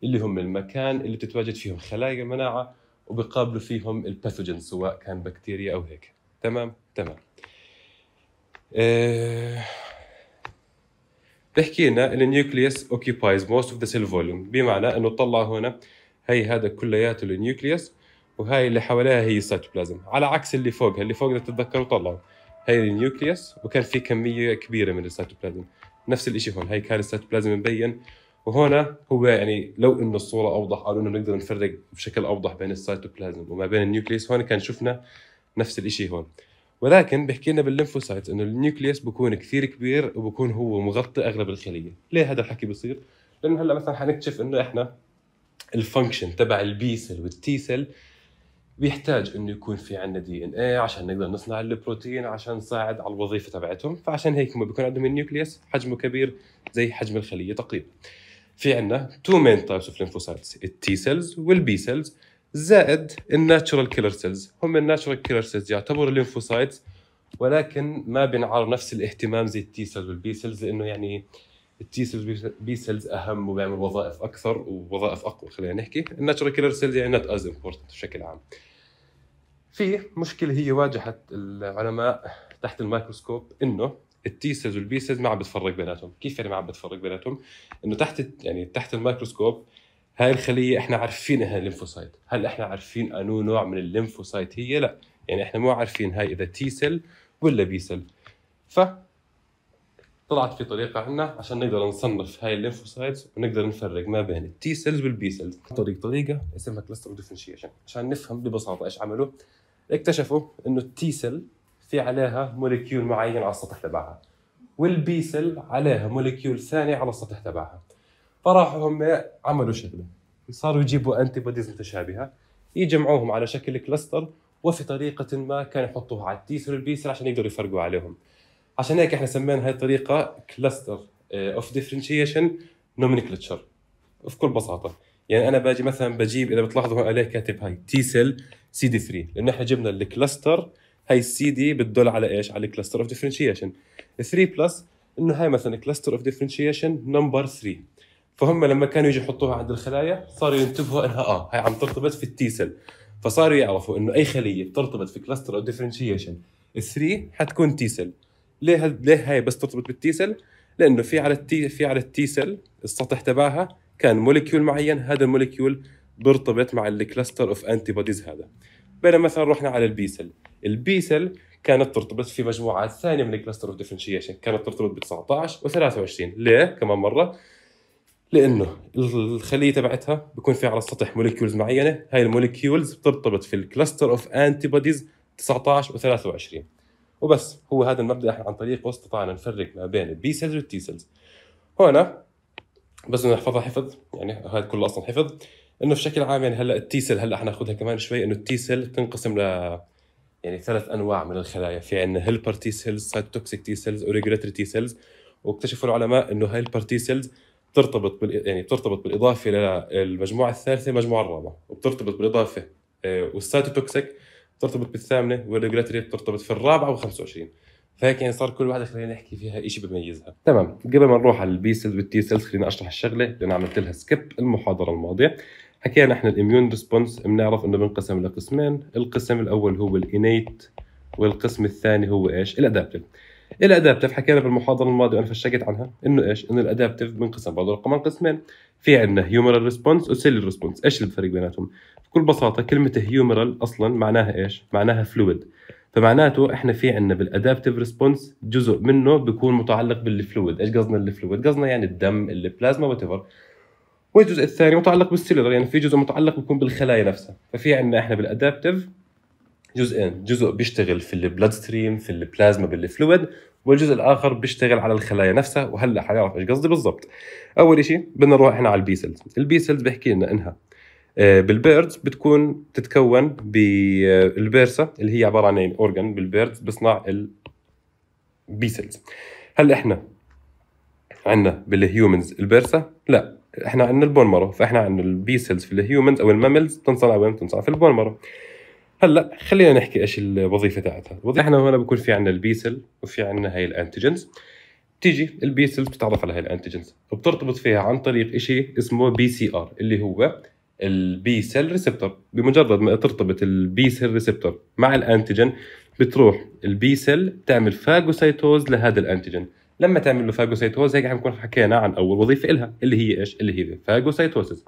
اللي هم المكان اللي بتتواجد فيهم خلايا المناعه وبقابلوا فيهم الباثوجين سواء كان بكتيريا او هيك تمام تمام آه، بحكي لنا النيوكليوس اوكيبايز موست اوف ذا سيل فوليوم بمعنى انه طلع هنا هي هذا كلياته النيوكليوس وهي اللي حواليها هي السيتوبلازم على عكس اللي فوقها اللي فوق اذا تتذكروا طلعوا هي النيوكليوس وكان في كميه كبيره من السيتوبلازم نفس الشيء هون هي كان السيتوبلازم مبين وهنا هو يعني لو انه الصوره اوضح او انه نقدر نفرق بشكل اوضح بين السيتوبلازم وما بين النيوكليس هون كان شفنا نفس الشيء هون ولكن بحكي لنا بالليمفوسايت انه النيوكليس بكون كثير كبير وبكون هو مغطي اغلب الخليه ليه هذا الحكي بصير لانه هلا مثلا حنكتشف انه احنا الفانكشن تبع البي سيل والتي سيل بيحتاج انه يكون في عندنا دي ان اي عشان نقدر نصنع البروتين عشان نساعد على الوظيفه تبعتهم فعشان هيك هم بيكون عندهم النيوكليس حجمه كبير زي حجم الخليه تقريبا في عندنا تو مين تايبس اوف ليمفوسايتس التي سيلز والبي سيلز زائد الناتشرال كيلر سيلز هم الناتشرال كيلر سيلز يعتبروا ليمفوسايتس ولكن ما بينعرض نفس الاهتمام زي التي سيلز والبي سيلز لانه يعني التي سيلز بي سيلز اهم وبيعمل وظائف اكثر ووظائف اقوى خلينا نحكي الناتشرال كيلر سيلز يعني نوت از امبورتنت بشكل عام في مشكله هي واجهت العلماء تحت الميكروسكوب انه التيسز والبيسز ما عم بتفرق بيناتهم كيف يعني ما عم بتفرق بيناتهم انه تحت يعني تحت الميكروسكوب هاي الخليه احنا عارفين انها ليمفوسايت هل احنا عارفين انو نوع من الليمفوسايت هي لا يعني احنا مو عارفين هاي اذا تي سيل ولا بي سيل ف طلعت في طريقة عنا عشان نقدر نصنف هاي الليمفوسايتس ونقدر نفرق ما بين التي سيلز والبي سيلز عن طريق طريقة اسمها كلاستر ديفرنشيشن عشان نفهم ببساطة ايش عملوا اكتشفوا انه التي سيل في عليها موليكيول معين على السطح تبعها والبي سيل عليها موليكيول ثاني على السطح تبعها فراحوا هم عملوا شغله صاروا يجيبوا انتي بوديز متشابهه يجمعوهم على شكل كلاستر وفي طريقه ما كانوا يحطوها على التي سيل والبي سيل عشان يقدروا يفرقوا عليهم عشان هيك احنا سمينا هاي الطريقه كلاستر اوف ديفرنشيشن نومنكلتشر بكل بساطه يعني انا باجي مثلا بجيب اذا بتلاحظوا هون عليه كاتب هاي تي سيل سي دي 3 لانه احنا جبنا الكلاستر هاي السي دي بتدل على ايش؟ على كلاستر اوف ديفرنشيشن 3 بلس انه هاي مثلا كلاستر اوف ديفرنشيشن نمبر 3 فهم لما كانوا يجوا يحطوها عند الخلايا صاروا ينتبهوا انها اه هاي عم ترتبط في التي سيل فصاروا يعرفوا انه اي خليه بترتبط في كلاستر اوف ديفرنشيشن 3 حتكون تي سيل ليه ليه هاي بس ترتبط بالتي سيل؟ لانه في على التي في على التي سيل السطح تبعها كان موليكيول معين هذا الموليكيول بيرتبط مع الكلاستر اوف انتي بوديز هذا بينما مثلا رحنا على البيسل البيسل كانت ترتبط في مجموعات ثانيه من الكلاستر اوف ديفرنشيشن كانت ترتبط ب 19 و23 ليه كمان مره لانه الخليه تبعتها بيكون في على السطح موليكيولز معينه هاي الموليكيولز بترتبط في الكلاستر اوف انتي بوديز 19 و23 وبس هو هذا المبدا احنا عن طريقه استطعنا نفرق ما بين البي سيلز والتي سيلز هنا بس نحفظها حفظ يعني هذا كله اصلا حفظ انه بشكل عام يعني هلا التيسل هلا حناخذها كمان شوي انه التيسل بتنقسم ل يعني ثلاث انواع من الخلايا في عندنا هيلبر تي سيلز توكسيك تي سيلز وريجوليتري تي سيلز واكتشفوا العلماء انه هيلبر تي سيلز بترتبط بال... يعني بترتبط بالاضافه للمجموعه الثالثه المجموعه الرابعه وبترتبط بالاضافه آه، والسايتوتوكسيك بترتبط بالثامنه والريجوليتري بترتبط في الرابعه و25 فهيك يعني صار كل واحده خلينا نحكي فيها شيء بميزها تمام قبل ما نروح على البي سيلز والتي سيلز خليني اشرح الشغله لان عملت لها سكيب المحاضره الماضيه حكينا احنا الاميون ريسبونس بنعرف انه بنقسم لقسمين القسم الاول هو الانيت والقسم الثاني هو ايش الادابتيف الادابتيف حكينا بالمحاضره الماضيه وانا فشكت عنها انه ايش انه الادابتيف بنقسم برضه رقما قسمين في عندنا هيومرال ريسبونس وسيلي ريسبونس ايش الفرق بيناتهم بكل بساطه كلمه هيومرال اصلا معناها ايش معناها فلويد فمعناته احنا في عندنا بالادابتيف ريسبونس جزء منه بيكون متعلق بالفلويد ايش قصدنا الفلويد قصدنا يعني الدم البلازما وات والجزء الثاني متعلق بالسيلولر يعني في جزء متعلق بيكون بالخلايا نفسها ففي عندنا احنا بالادابتيف جزئين جزء بيشتغل في البلاد ستريم في البلازما بالفلويد والجزء الاخر بيشتغل على الخلايا نفسها وهلا حنعرف ايش قصدي بالضبط اول شيء بدنا نروح احنا على البي سيلز البي سيلز بحكي لنا انها آه، بالبيردز بتكون تتكون بالبيرسا آه، اللي هي عباره عن اورجن بالبيردز بصنع البي سيلز هل احنا عندنا بالهيومنز البيرسا لا احنا عندنا البون مارو فاحنا عندنا البي سيلز في الهيومنز او الماملز تنصنع وين تنصنع في البون مارو هلا خلينا نحكي ايش الوظيفه تاعتها الوظيفه احنا نعم. هون بكون في عندنا البي سيل وفي عندنا هاي الانتيجنز بتيجي البي سيلز بتتعرف على هاي الانتيجنز وبترتبط فيها عن طريق شيء اسمه بي سي ار اللي هو البي سيل ريسبتور بمجرد ما ترتبط البي سيل ريسبتور مع الانتيجن بتروح البي سيل تعمل فاجوسايتوز لهذا الانتيجن لما تعمل له فاجوسايتوز هيك حنكون حكينا عن اول وظيفه لها اللي هي ايش؟ اللي هي فاجوسايتوسز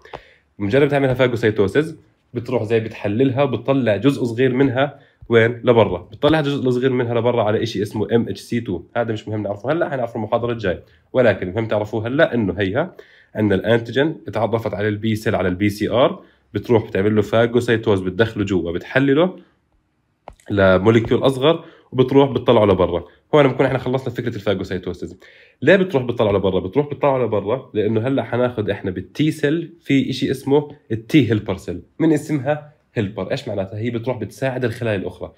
مجرد تعملها فاجوسايتوسز بتروح زي بتحللها بتطلع جزء صغير منها وين لبرا بتطلع جزء صغير منها لبرا على شيء اسمه ام اتش سي 2 هذا مش مهم نعرفه هلا حنعرفه المحاضره الجاي ولكن المهم تعرفوه هلا انه هيها ان الانتيجن اتعرفت على البي سيل على البي سي ار بتروح بتعمل له فاجوسايتوز بتدخله جوا بتحلله لموليكيول اصغر وبتروح بتطلعوا لبرا هون بنكون احنا خلصنا فكره الفاجوسايتوسيس ليه بتروح بتطلعوا لبرا بتروح بتطلعوا لبرا لانه هلا حناخذ احنا بالتي سيل في شيء اسمه التي هيلبر سيل من اسمها هيلبر ايش معناتها هي بتروح بتساعد الخلايا الاخرى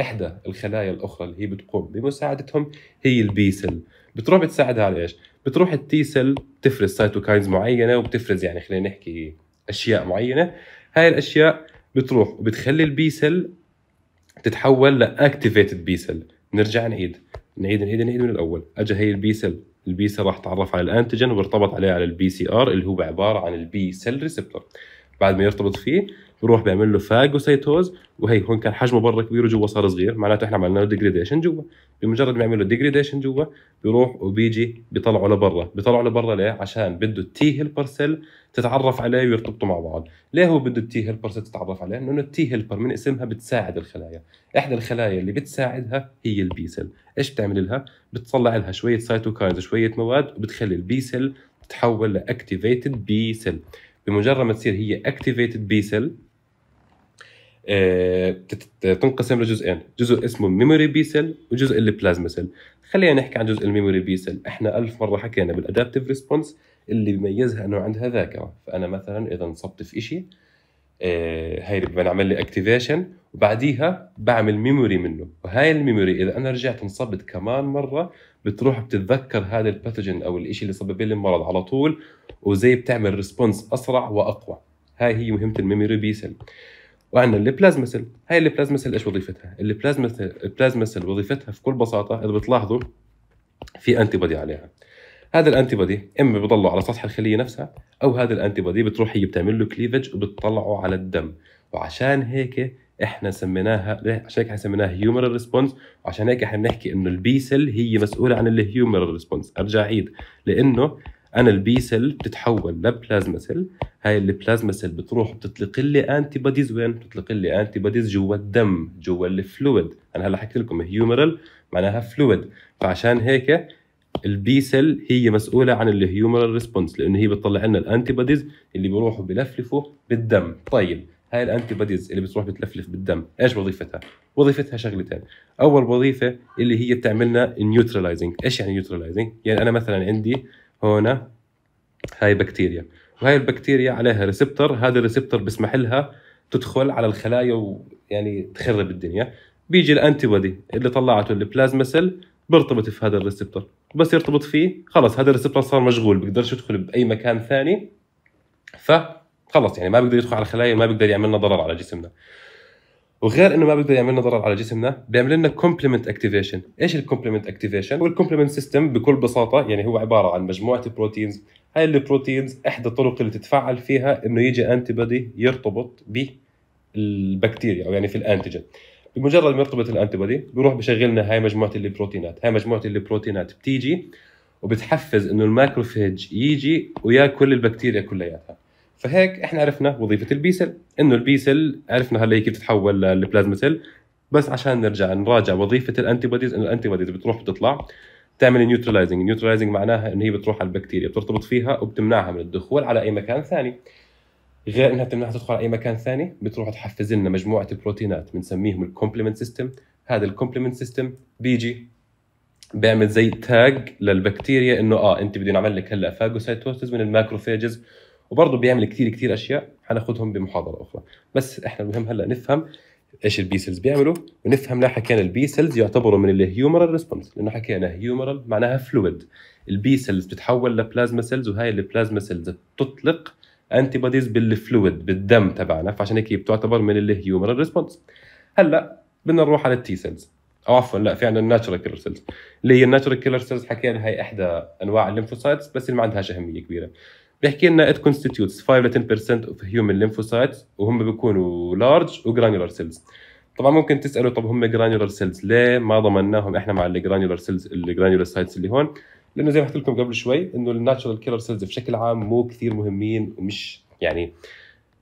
احدى الخلايا الاخرى اللي هي بتقوم بمساعدتهم هي البي سيل بتروح بتساعدها على ايش بتروح التي سيل بتفرز سايتوكاينز معينه وبتفرز يعني خلينا نحكي اشياء معينه هاي الاشياء بتروح وبتخلي البي سيل تتحول لاكتيفيتد بي سيل نرجع نعيد نعيد نعيد نعيد من الاول اجى هي البي سيل البي سيل راح تعرف على الانتيجين وارتبط عليه على البي سي ار اللي هو عباره عن البي سيل ريسبتور بعد ما يرتبط فيه يروح بيعمل له فاجوسيتوز وهي هون كان حجمه برا كبير وجوا صار صغير معناته احنا عملنا له ديجريديشن جوا بمجرد ما يعمل له ديجريديشن جوا بيروح وبيجي بيطلعه لبرا بيطلعه لبرا ليه عشان بده التي هيلبر سيل تتعرف عليه ويرتبطوا مع بعض ليه هو بده التي هيلبر سيل تتعرف عليه لانه التي هيلبر من اسمها بتساعد الخلايا احدى الخلايا اللي بتساعدها هي البي سيل ايش بتعمل لها بتطلع لها شويه سايتوكاينز وشويه مواد وبتخلي البي سيل تتحول لاكتيفيتد بي سيل بمجرد ما تصير هي اكتيفيتد بي سيل آه، تنقسم لجزئين جزء اسمه ميموري بي سيل وجزء اللي بلازما سيل خلينا نحكي عن جزء الميموري بي سيل احنا ألف مرة حكينا بالادابتيف ريسبونس اللي بيميزها انه عندها ذاكرة فانا مثلا اذا انصبت في شيء آه، هاي بنعمل لي اكتيفيشن وبعديها بعمل ميموري منه وهاي الميموري اذا انا رجعت انصبت كمان مره بتروح بتتذكر هذا الباثوجين او الإشي اللي سبب لي المرض على طول وزي بتعمل ريسبونس اسرع واقوى هاي هي مهمه الميموري بي سيل وعندنا البلازما سيل هاي البلازما سيل ايش وظيفتها البلازما البلازما سيل وظيفتها في كل بساطه اذا بتلاحظوا في انتي بودي عليها هذا الانتي بودي اما بضله على سطح الخليه نفسها او هذا الانتي بودي بتروح هي بتعمل له كليفج وبتطلعه على الدم وعشان هيك احنا سميناها عشان هيك احنا سميناها هيومرال ريسبونس وعشان هيك احنا بنحكي انه البي سيل هي مسؤوله عن الهيومرال ريسبونس ارجع عيد لانه انا البي سيل بتتحول لبلازما سيل هاي البلازما سيل بتروح بتطلق لي انتي بوديز وين بتطلق لي انتي بوديز جوا الدم جوا الفلويد انا هلا حكيت لكم هيومرال معناها فلويد فعشان هيك البي سيل هي مسؤوله عن الهيومرال ريسبونس لانه هي بتطلع لنا الانتي بوديز اللي بيروحوا بلفلفوا بالدم طيب هاي الانتي بوديز اللي بتروح بتلفلف بالدم ايش وظيفتها وظيفتها شغلتين اول وظيفه اللي هي بتعملنا نيوترلايزنج ايش يعني نيوترلايزنج يعني انا مثلا عندي هون هاي بكتيريا وهاي البكتيريا عليها ريسبتر هذا الريسبتر بسمح لها تدخل على الخلايا ويعني تخرب الدنيا بيجي الانتي بودي اللي طلعته البلازما سيل بيرتبط في هذا الريسبتر بس يرتبط فيه خلص هذا الريسبتر صار مشغول بيقدرش يدخل باي مكان ثاني ف خلص يعني ما بيقدر يدخل على الخلايا ما بيقدر يعمل لنا ضرر على جسمنا وغير انه ما بده يعمل لنا ضرر على جسمنا بيعمل لنا كومبلمنت اكتيفيشن ايش الكومبلمنت اكتيفيشن والكومبلمنت سيستم بكل بساطه يعني هو عباره عن مجموعه بروتينز هاي البروتينز احدى الطرق اللي تتفعل فيها انه يجي انتي بودي يرتبط بالبكتيريا او يعني في الانتيجن بمجرد ما يرتبط الانتي بودي بيروح لنا هاي مجموعه البروتينات هاي مجموعه البروتينات بتيجي وبتحفز انه الماكروفيج يجي وياكل البكتيريا كلياتها فهيك احنا عرفنا وظيفه البيسل انه البيسل عرفنا هلا كيف تتحول للبلازما سيل بس عشان نرجع نراجع وظيفه الانتي بوديز انه الانتي بوديز بتروح بتطلع تعمل نيوترلايزنج نيوترلايزنج معناها انه هي بتروح على البكتيريا بترتبط فيها وبتمنعها من الدخول على اي مكان ثاني غير انها بتمنعها تدخل على اي مكان ثاني بتروح تحفز لنا مجموعه بروتينات بنسميهم الكومبلمنت سيستم هذا الكومبلمنت سيستم بيجي بيعمل زي تاج للبكتيريا انه اه انت بدي نعمل لك هلا فاجوسايتوسيس من الماكروفاجز وبرضه بيعمل كثير كثير اشياء حناخذهم بمحاضره اخرى بس احنا المهم هلا نفهم ايش البي سيلز بيعملوا ونفهم ليه حكينا البي سيلز يعتبروا من الهيومرال ريسبونس لانه حكينا هيومرال معناها فلويد البي سيلز بتتحول لبلازما سيلز وهي البلازما سيلز بتطلق انتي بوديز بالفلويد بالدم تبعنا فعشان هيك بتعتبر من الهيومرال ريسبونس هلا بدنا نروح على التي سيلز او عفوا لا في عندنا الناتشرال كيلر سيلز اللي هي الناتشرال كيلر سيلز حكينا هي احدى انواع الليمفوسايتس بس اللي ما عندهاش اهميه كبيره بيحكي لنا it constitutes 5 ل 10% of human lymphocytes وهم بيكونوا large وجرانيولار cells طبعا ممكن تسالوا طب هم جرانيولار سيلز ليه ما ضمناهم احنا مع الجرانيولار سيلز الجرانيولار سايتس اللي هون لانه زي ما حكيت لكم قبل شوي انه الناتشرال كيلر سيلز بشكل عام مو كثير مهمين ومش يعني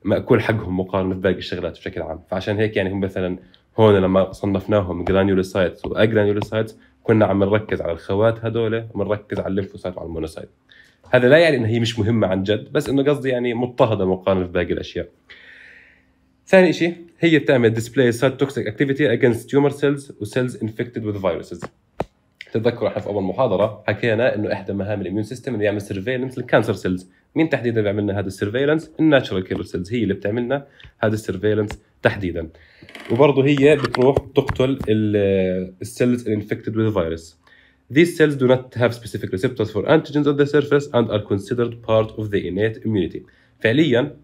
ماكول حقهم مقارنه بباقي الشغلات بشكل عام فعشان هيك يعني هم مثلا هون لما صنفناهم جرانيولوسايتس واجرانيولوسايتس كنا عم نركز على الخوات هذول وبنركز على الليمفوسايت وعلى المونوسايت هذا لا يعني انها هي مش مهمه عن جد بس انه قصدي يعني مضطهده مقارنه بباقي الاشياء ثاني شيء هي بتعمل ديسبلاي سايد توكسيك اكتيفيتي against تيومر سيلز وسيلز انفكتد وذ فيروسز تتذكروا احنا في اول محاضره حكينا انه احدى مهام الاميون سيستم انه يعمل سيرفيلنس للكانسر سيلز مين تحديدا بيعملنا هذا السيرفيلنس الناتشرال كيلر سيلز هي اللي بتعملنا هذا السيرفيلنس تحديدا وبرضه هي بتروح تقتل السيلز الانفكتد بالفيروس These cells do not have specific receptors for antigens on the surface and are considered part of the innate immunity. فعليا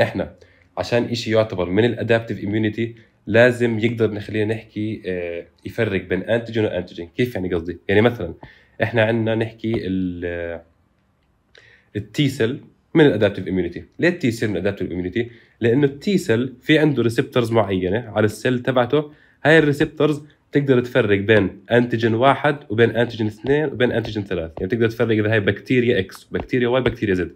احنا عشان إشي يعتبر من الادابتيف immunity لازم يقدر خلينا نحكي آه، يفرق بين انتيجين وانتيجين كيف يعني قصدي يعني مثلا احنا عندنا نحكي التي سيل آه، من الادابتيف اميونيتي ليه التي سيل من الادابتيف اميونيتي لانه التي سيل في عنده ريسبتورز معينه على السيل تبعته هاي الريسبتورز تقدر تفرق بين انتيجين واحد وبين انتيجين اثنين وبين انتيجين ثلاث يعني تقدر تفرق اذا هاي بكتيريا اكس بكتيريا واي بكتيريا زد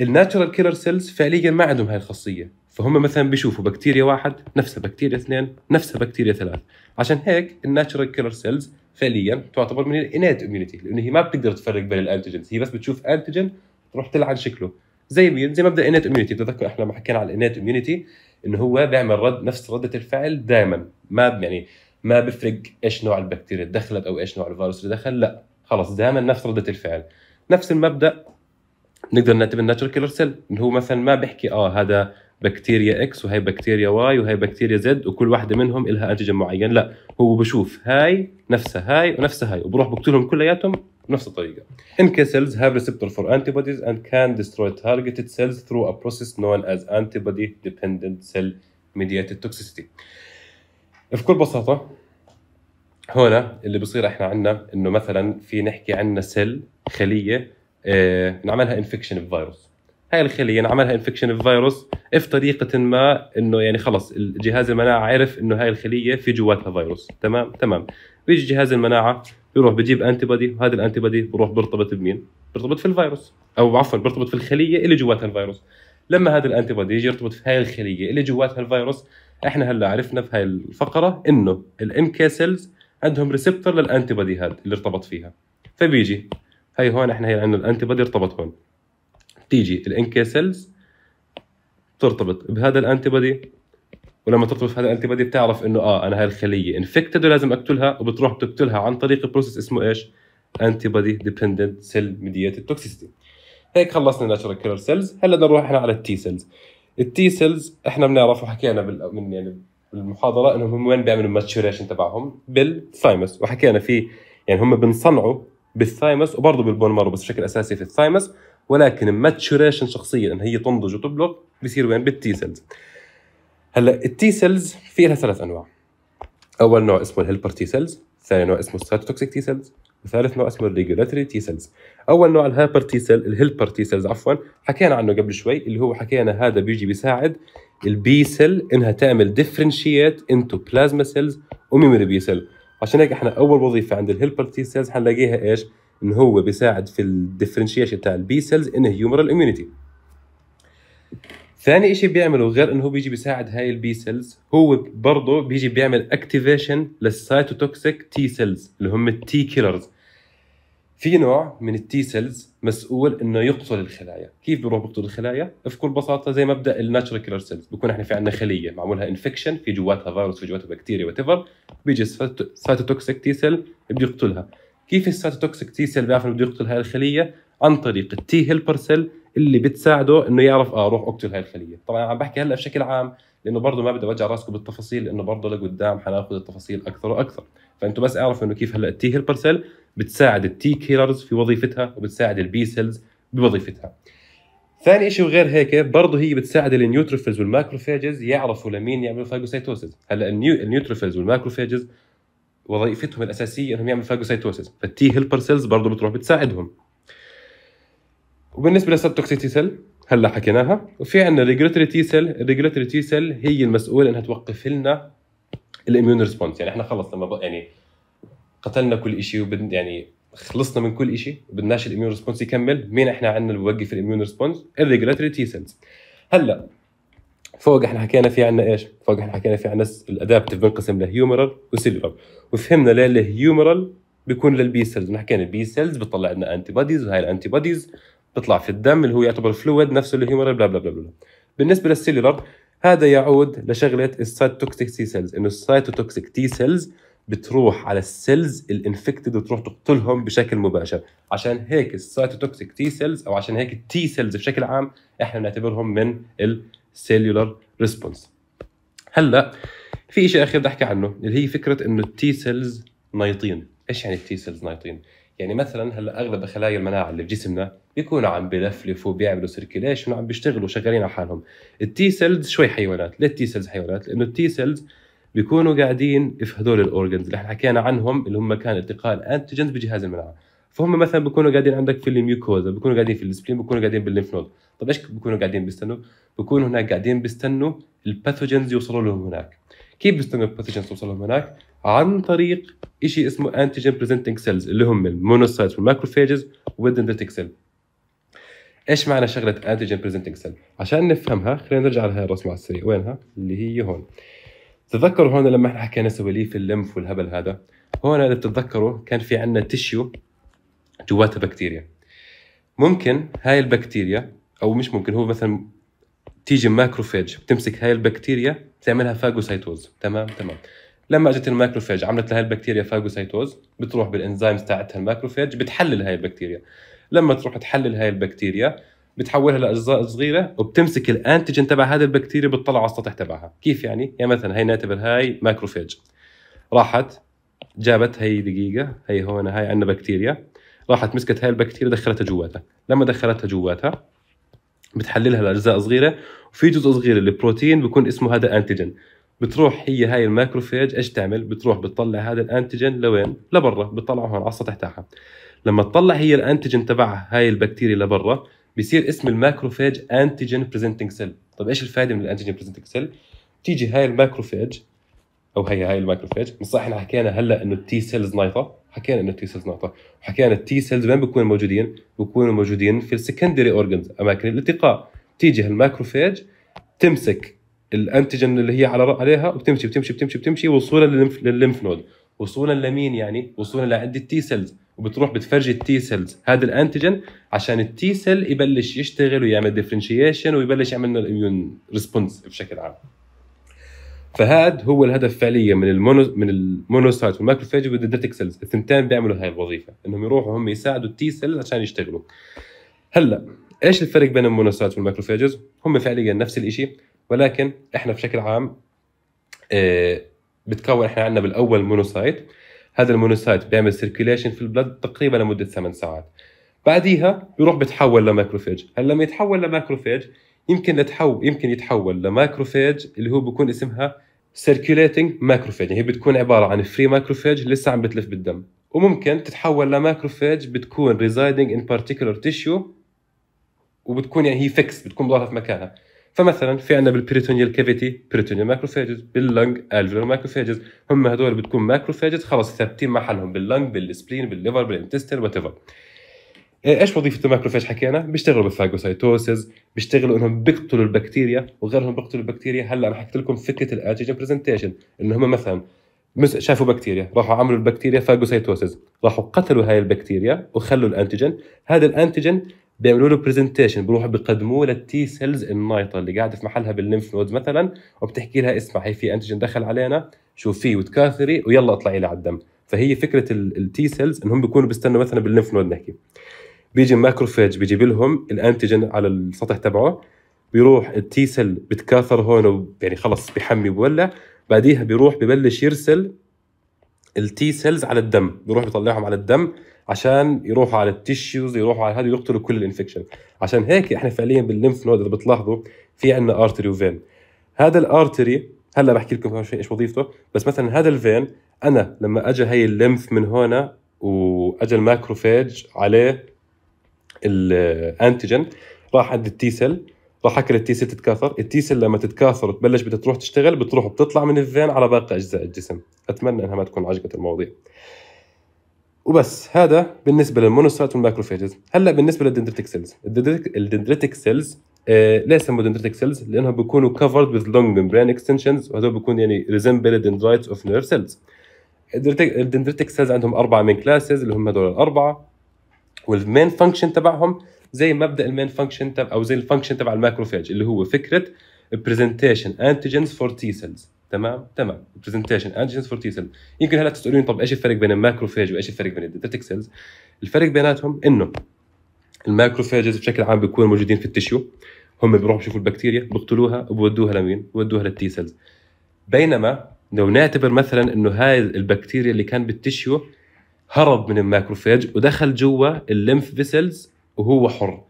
الناتشرال كيلر سيلز فعليا ما عندهم هاي الخاصيه فهم مثلا بيشوفوا بكتيريا واحد نفسها بكتيريا اثنين نفسها بكتيريا ثلاث عشان هيك الناتشرال كيلر سيلز فعليا تعتبر من الانيت اميونيتي لانه هي ما بتقدر تفرق بين الانتيجين هي بس بتشوف انتيجين تروح تلعن شكله زي مين زي مبدا الانيت اميونيتي بتذكر احنا لما حكينا على الانيت اميونيتي انه هو بيعمل رد نفس رده الفعل دائما ما يعني ما بفرق ايش نوع البكتيريا اللي دخلت او ايش نوع الفيروس اللي دخل لا خلص دائما نفس رده الفعل نفس المبدا نقدر نعتبر الناتشر كيلر سيل اللي هو مثلا ما بحكي اه هذا بكتيريا اكس وهي بكتيريا واي وهي بكتيريا زد وكل واحده منهم إلها انتيجن معين لا هو بشوف هاي نفسها هاي ونفسها هاي وبروح بقتلهم كلياتهم بنفس الطريقه NK cells have receptor for antibodies and can destroy targeted cells through a process known as antibody ديبندنت سيل mediated توكسيسيتي بكل بساطه هون اللي بصير احنا عندنا انه مثلا في نحكي عندنا سيل خليه اه نعملها انفكشن بفيروس هاي الخليه نعملها انفكشن بفيروس في طريقه ما انه يعني خلص جهاز المناعه عرف انه هاي الخليه في جواتها فيروس تمام تمام بيجي جهاز المناعه بيروح بجيب انتي بادي وهذا الانتي بادي بروح بيرتبط بمين بيرتبط في الفيروس او عفوا بيرتبط في الخليه اللي جواتها الفيروس لما هذا الانتي بادي يجي يرتبط في هاي الخليه اللي جواتها الفيروس احنا هلا عرفنا في هاي الفقره انه الام كي سيلز عندهم ريسبتور للانتي بودي هاد اللي ارتبط فيها فبيجي هي هون احنا هي عندنا الانتي بودي ارتبط هون تيجي الان كي سيلز ترتبط بهذا الانتي بودي ولما ترتبط بهذا الانتي بودي بتعرف انه اه انا هاي الخليه انفكتد ولازم اقتلها وبتروح بتقتلها عن طريق بروسيس اسمه ايش؟ انتي بودي ديبندنت سيل ميديتد توكسيستي هيك خلصنا الناتشرال كيلر سيلز هلا نروح احنا على التي سيلز التي سيلز احنا بنعرف وحكينا بال من يعني بالمحاضره انهم هم وين بيعملوا الماتشوريشن تبعهم بالثايمس وحكينا في يعني هم بنصنعوا بالثايمس وبرضه بالبون مارو بس بشكل اساسي في الثايمس ولكن الماتشوريشن شخصيا ان هي تنضج وتبلغ بصير وين بالتي سيلز هلا التي سيلز في لها ثلاث انواع اول نوع اسمه الهيلبر تي سيلز ثاني نوع اسمه السايتوتوكسيك تي سيلز وثالث نوع اسمه الريجولاتوري تي سيلز اول نوع الهايبر تي سيل الهيلبر تي سيلز عفوا حكينا عنه قبل شوي اللي هو حكينا هذا بيجي بيساعد البي سيل انها تعمل ديفرنشيت انتو بلازما سيلز وميموري بي سيل عشان هيك احنا اول وظيفه عند الهيلبر تي سيلز حنلاقيها ايش ان هو بيساعد في الديفرنشيشن تاع البي سيلز ان هيومرال اميونيتي ثاني شيء بيعمله غير انه هو بيجي بيساعد هاي البي سيلز هو برضه بيجي بيعمل اكتيفيشن للسايتوتوكسيك تي سيلز اللي هم التي كيلرز في نوع من التي سيلز مسؤول انه يقتل الخلايا كيف بيروح بيقتل الخلايا بكل بساطه زي مبدا الناتشرال كيلر سيلز بكون احنا في عندنا خليه معمولها انفكشن في جواتها فيروس في جواتها بكتيريا واتيفر بيجي السايتوتوكسيك تي سيل بيقتلها كيف السايتوتوكسيك تي سيل بيعرف انه بده يقتل هاي الخليه عن طريق التي هيلبر سيل اللي بتساعده انه يعرف اه روح اقتل هاي الخليه طبعا عم بحكي هلا بشكل عام لانه برضه ما بدي اوجع راسكم بالتفاصيل لانه برضه لقدام حناخذ التفاصيل اكثر واكثر فانتم بس اعرفوا انه كيف هلا التي هيلبر سيل بتساعد التي كيلرز في وظيفتها وبتساعد البي سيلز بوظيفتها ثاني شيء وغير هيك برضه هي بتساعد النيوتروفيلز والماكروفاجز يعرفوا لمين يعملوا فاجوسيتوسيس هلا النيوتروفيلز والماكروفاجز وظيفتهم الاساسيه انهم يعملوا فاجوسيتوسيس فالتي هيلبر سيلز برضه بتروح بتساعدهم وبالنسبه للسبتوك تي سيل هلا حكيناها وفي عندنا ريجوليتري تي سيل الريجوليتري تي سيل هي المسؤوله انها توقف لنا الاميون ريسبونس يعني احنا خلص لما يعني قتلنا كل شيء وبدنا يعني خلصنا من كل شيء بدناش الاميون ريسبونس يكمل مين احنا عندنا اللي بوقف الاميون ريسبونس الريجريتري تي سيلز هلا فوق احنا حكينا في عندنا ايش فوق احنا حكينا في عندنا الادابتيف بنقسم لهيومرال وسيلولار وفهمنا ليه الهيومرال بيكون للبي سيلز حكينا البي سيلز بتطلع لنا انتي بوديز وهي الانتي بوديز بيطلع في الدم اللي هو يعتبر فلويد نفسه اللي هو بلا بلا بلا بلا بالنسبه للسيلولر هذا يعود لشغله السايتوكسيك تي سيلز انه السايتوتوكسيك تي سيلز بتروح على السيلز الانفكتد وتروح تقتلهم بشكل مباشر عشان هيك السايتوتوكسيك تي سيلز او عشان هيك التي سيلز بشكل عام احنا بنعتبرهم من السيلولر ريسبونس هلا في شيء اخير بدي احكي عنه اللي هي فكره انه التي سيلز نايطين ايش يعني التي سيلز نايطين يعني مثلا هلا اغلب خلايا المناعه اللي بجسمنا بيكونوا عم بلفلفوا بيعملوا سيركيليشن وعم بيشتغلوا شغالين على حالهم التي سيلز شوي حيوانات ليه التي سيلز حيوانات لانه التي سيلز بيكونوا قاعدين في هدول الاورجنز اللي احنا حكينا عنهم اللي هم كان التقاء الانتيجنز بجهاز المناعه فهم مثلا بيكونوا قاعدين عندك في الميوكوزا بيكونوا قاعدين في السبلين بيكونوا قاعدين بالليمف نود طب ايش بيكونوا قاعدين بيستنوا بيكونوا هناك قاعدين بيستنوا الباثوجنز يوصلوا لهم هناك كيف بيستنوا الباثوجنز يوصلوا لهم هناك عن طريق شيء اسمه انتيجين بريزنتنج سيلز اللي هم المونوسايتس والماكروفاجز والدندريتك سيل ايش معنى شغله انتيجين بريزنتنج سيل عشان نفهمها خلينا نرجع لهي الرسمه على السريع وينها اللي هي هون تتذكروا هون لما احنا حكينا سواليف اللمف والهبل هذا هون اذا بتتذكروا كان في عندنا تيشيو جواتها بكتيريا ممكن هاي البكتيريا او مش ممكن هو مثلا تيجي ماكروفاج بتمسك هاي البكتيريا بتعملها فاجوسايتوز تمام تمام لما اجت الماكروفاج عملت لها البكتيريا فاجوسايتوز بتروح بالانزيمز تاعتها الماكروفاج بتحلل هاي البكتيريا لما تروح تحلل هاي البكتيريا بتحولها لاجزاء صغيره وبتمسك الانتيجن تبع هذه البكتيريا بتطلع على السطح تبعها كيف يعني يعني مثلا هي نعتبر هاي ماكروفاج راحت جابت هي دقيقه هي هون هاي عندنا بكتيريا راحت مسكت هاي البكتيريا دخلتها جواتها لما دخلتها جواتها بتحللها لاجزاء صغيره وفي جزء صغير البروتين بيكون اسمه هذا انتيجن بتروح هي هاي الماكروفاج ايش تعمل؟ بتروح بتطلع هذا الانتيجين لوين؟ لبرا بتطلعه هون على السطح تاعها. لما تطلع هي الانتيجين تبعها هاي البكتيريا لبرا بصير اسم الماكروفاج انتيجين بريزنتنج سيل. طب ايش الفائده من الانتيجين بريزنتنج سيل؟ بتيجي هاي الماكروفاج او هي هاي الماكروفاج، مش صح احنا حكينا هلا انه التي سيلز نايطه حكينا انه التي سيلز نايطه، وحكينا التي سيلز وين بيكونوا موجودين بيكونوا موجودين في السكندري اورجنز اماكن الالتقاء تيجي هالماكروفاج تمسك الانتيجن اللي هي على عليها وبتمشي بتمشي بتمشي بتمشي وصولا للليمف نود وصولا لمين يعني وصولا لعند التي سيلز وبتروح بتفرجي التي سيلز هذا الانتيجن عشان التي سيل يبلش يشتغل ويعمل ديفرنشيشن ويبلش يعمل لنا الاميون ريسبونس بشكل عام فهذا هو الهدف فعليا من المونو من المونوسايت والماكروفاج والدendritic سيلز الثنتين بيعملوا هاي الوظيفه انهم يروحوا هم يساعدوا التي سيلز عشان يشتغلوا هلا ايش الفرق بين المونوسايت والماكروفاجز هم فعليا نفس الشيء ولكن احنا بشكل عام آه، بتكون احنا عندنا بالاول مونوسايت هذا المونوسايت بيعمل سيركيليشن في البلد تقريبا لمده 8 ساعات بعديها بيروح بيتحول لماكروفاج هلا لما يتحول لماكروفاج يمكن يتحول يمكن يتحول لماكروفاج اللي هو بيكون اسمها سيركيليتنج ماكروفاج يعني هي بتكون عباره عن فري ماكروفاج لسه عم بتلف بالدم وممكن تتحول لماكروفاج بتكون ريزايدنج ان بارتيكولر تيشيو وبتكون يعني هي فيكس بتكون ضلها في مكانها فمثلا في عندنا بالبريتونيال كافيتي بريتونيال ماكروفاجز باللنج الفيولار ماكروفاجز هم هذول بتكون ماكروفاجز خلص ثابتين محلهم باللنج بالسبلين بالليفر بالانتستر وات ايش وظيفه الماكروفاج حكينا؟ بيشتغلوا بالفاجوسايتوسز، بيشتغلوا انهم بيقتلوا البكتيريا وغيرهم بيقتلوا البكتيريا، هلا انا حكيت لكم فكره الانتيجن برزنتيشن ان هم مثلا شافوا بكتيريا، راحوا عملوا البكتيريا فاجوسايتوسز، راحوا قتلوا هاي البكتيريا وخلوا الانتيجن هذا الانتيجن بيعملوا له برزنتيشن بيروحوا بيقدموه للتي سيلز النايطه اللي قاعده في محلها بالليمف نود مثلا وبتحكي لها اسمع هي في انتيجين دخل علينا شوفيه وتكاثري ويلا اطلعي لي على الدم فهي فكره التي سيلز انهم بيكونوا بيستنوا مثلا بالليمف نود نحكي بيجي الماكروفاج بيجيب لهم الانتيجين على السطح تبعه بيروح التي سيل بتكاثر هون يعني خلص بحمي وبولع بعديها بيروح ببلش يرسل التي سيلز على الدم بيروح بيطلعهم على الدم عشان يروحوا على التيشوز يروحوا على هذا يقتلوا كل الانفكشن عشان هيك احنا فعليا بالليمف نود اذا بتلاحظوا في عندنا ارتري وفين هذا الارتري هلا بحكي لكم ايش وظيفته بس مثلا هذا الفين انا لما اجى هي الليمف من هنا واجى الماكروفاج عليه الانتيجن راح عند التي سيل راح اكل التي سيل تتكاثر التي سيل لما تتكاثر وتبلش بدها تروح تشتغل بتروح بتطلع من الفين على باقي اجزاء الجسم اتمنى انها ما تكون عجقت المواضيع وبس هذا بالنسبه للمونوسايت والماكروفاجز هلا بالنسبه للدندريتك سيلز الدندريتك سيلز ليه آه، سموا دندريتك سيلز لانهم بيكونوا كفرد with long membrane extensions وهذول بيكون يعني ريزمبل دندرايتس اوف نير سيلز الدندريتك سيلز عندهم اربعه مين كلاسز اللي هم هذول الاربعه والمين فانكشن تبعهم زي مبدا المين فانكشن تبع او زي الفانكشن تبع الماكروفاج اللي هو فكره برزنتيشن انتيجنز فور تي سيلز تمام تمام برزنتيشن انجينز فور تي سيلز يمكن هلا تسالوني طب ايش الفرق بين الماكروفاج وايش الفرق بين الديتاتيك سيلز الفرق بيناتهم انه الماكروفاجز بشكل عام بيكونوا موجودين في التشيو هم بيروحوا بيشوفوا البكتيريا بيقتلوها وبودوها لمين؟ بودوها للتي سيلز بينما لو نعتبر مثلا انه هاي البكتيريا اللي كان بالتشيو هرب من الماكروفاج ودخل جوا الليمف فيسلز وهو حر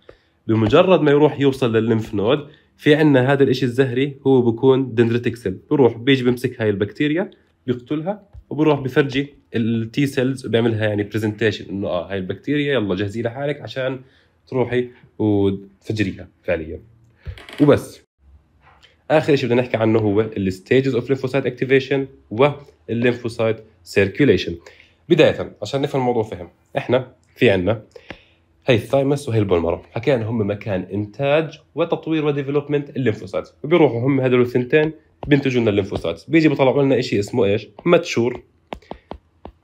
بمجرد ما يروح يوصل للليمف نود في عندنا هذا الشيء الزهري هو بكون دندريتك سيل بروح بيجي بمسك هاي البكتيريا بيقتلها وبروح بفرجي التي سيلز وبيعملها يعني برزنتيشن انه اه هاي البكتيريا يلا جهزي لحالك عشان تروحي وتفجريها فعليا وبس اخر شيء بدنا نحكي عنه هو الستيجز اوف ليمفوسايت اكتيفيشن والليمفوسايت سيركيوليشن بدايه عشان نفهم الموضوع فهم احنا في عندنا هي الثايمس وهي البولمرة حكينا هم مكان انتاج وتطوير وديفلوبمنت الليمفوسايت وبيروحوا هم هذول الثنتين بينتجوا لنا الليمفوسايت بيجي بيطلعوا لنا شيء اسمه ايش ماتشور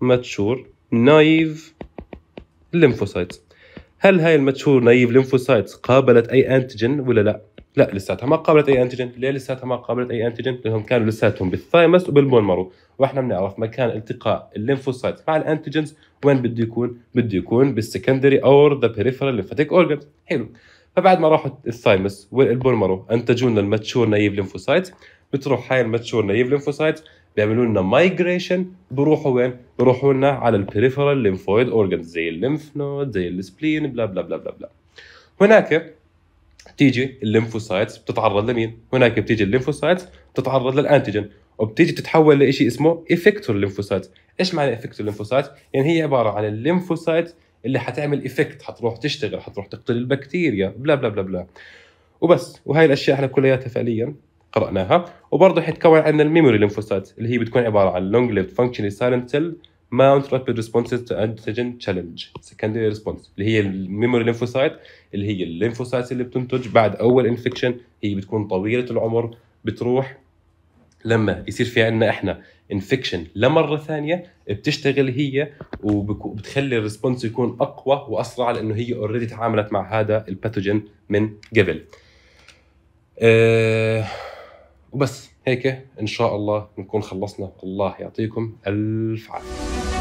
ماتشور نايف الليمفوسايت هل هاي الماتشور نايف الليمفوسايت قابلت اي انتجن ولا لا لا لساتها ما قابلت اي انتيجين ليه لساتها ما قابلت اي انتيجين لانهم كانوا لساتهم بالثايمس وبالبون مارو واحنا بنعرف مكان التقاء الليمفوسايت مع الانتيجينز وين بده يكون؟ بده يكون بالسكندري اور ذا بيريفرال ليمفاتيك اورجن حلو فبعد ما راحوا الثايمس والبولمرو انتجوا لنا الماتشور نايف ليمفوسايت بتروح هاي الماتشور نايف ليمفوسايت بيعملوا لنا مايجريشن بروحوا وين؟ بروحوا لنا على البريفرال ليمفويد اورجن زي الليمف نود زي السبلين بلا بلا بلا بلا بلا هناك بتيجي الليمفوسايت بتتعرض لمين؟ هناك بتيجي الليمفوسايت بتتعرض للانتيجين وبتيجي تتحول لشيء اسمه افكتور ليمفوسايت ايش معنى افكت الليمفوسايت يعني هي عباره عن الليمفوسايت اللي حتعمل افكت حتروح تشتغل حتروح تقتل البكتيريا بلا بلا بلا بلا وبس وهي الاشياء احنا كلياتها فعليا قراناها وبرضه حيتكون عندنا الميموري ليمفوسايت اللي هي بتكون عباره عن لونج ليف فانكشنال سايلنت سيل ماونت رابيد ريسبونسز تو انتيجين تشالنج سكندري ريسبونس اللي هي الميموري ليمفوسايت اللي هي الليمفوسايت اللي بتنتج بعد اول انفكشن هي بتكون طويله العمر بتروح لما يصير في عندنا احنا انفكشن لمره ثانيه بتشتغل هي وبتخلي الريسبونس يكون اقوى واسرع لانه هي اوريدي تعاملت مع هذا الباثوجين من قبل. آه، وبس هيك ان شاء الله نكون خلصنا الله يعطيكم الف عافيه.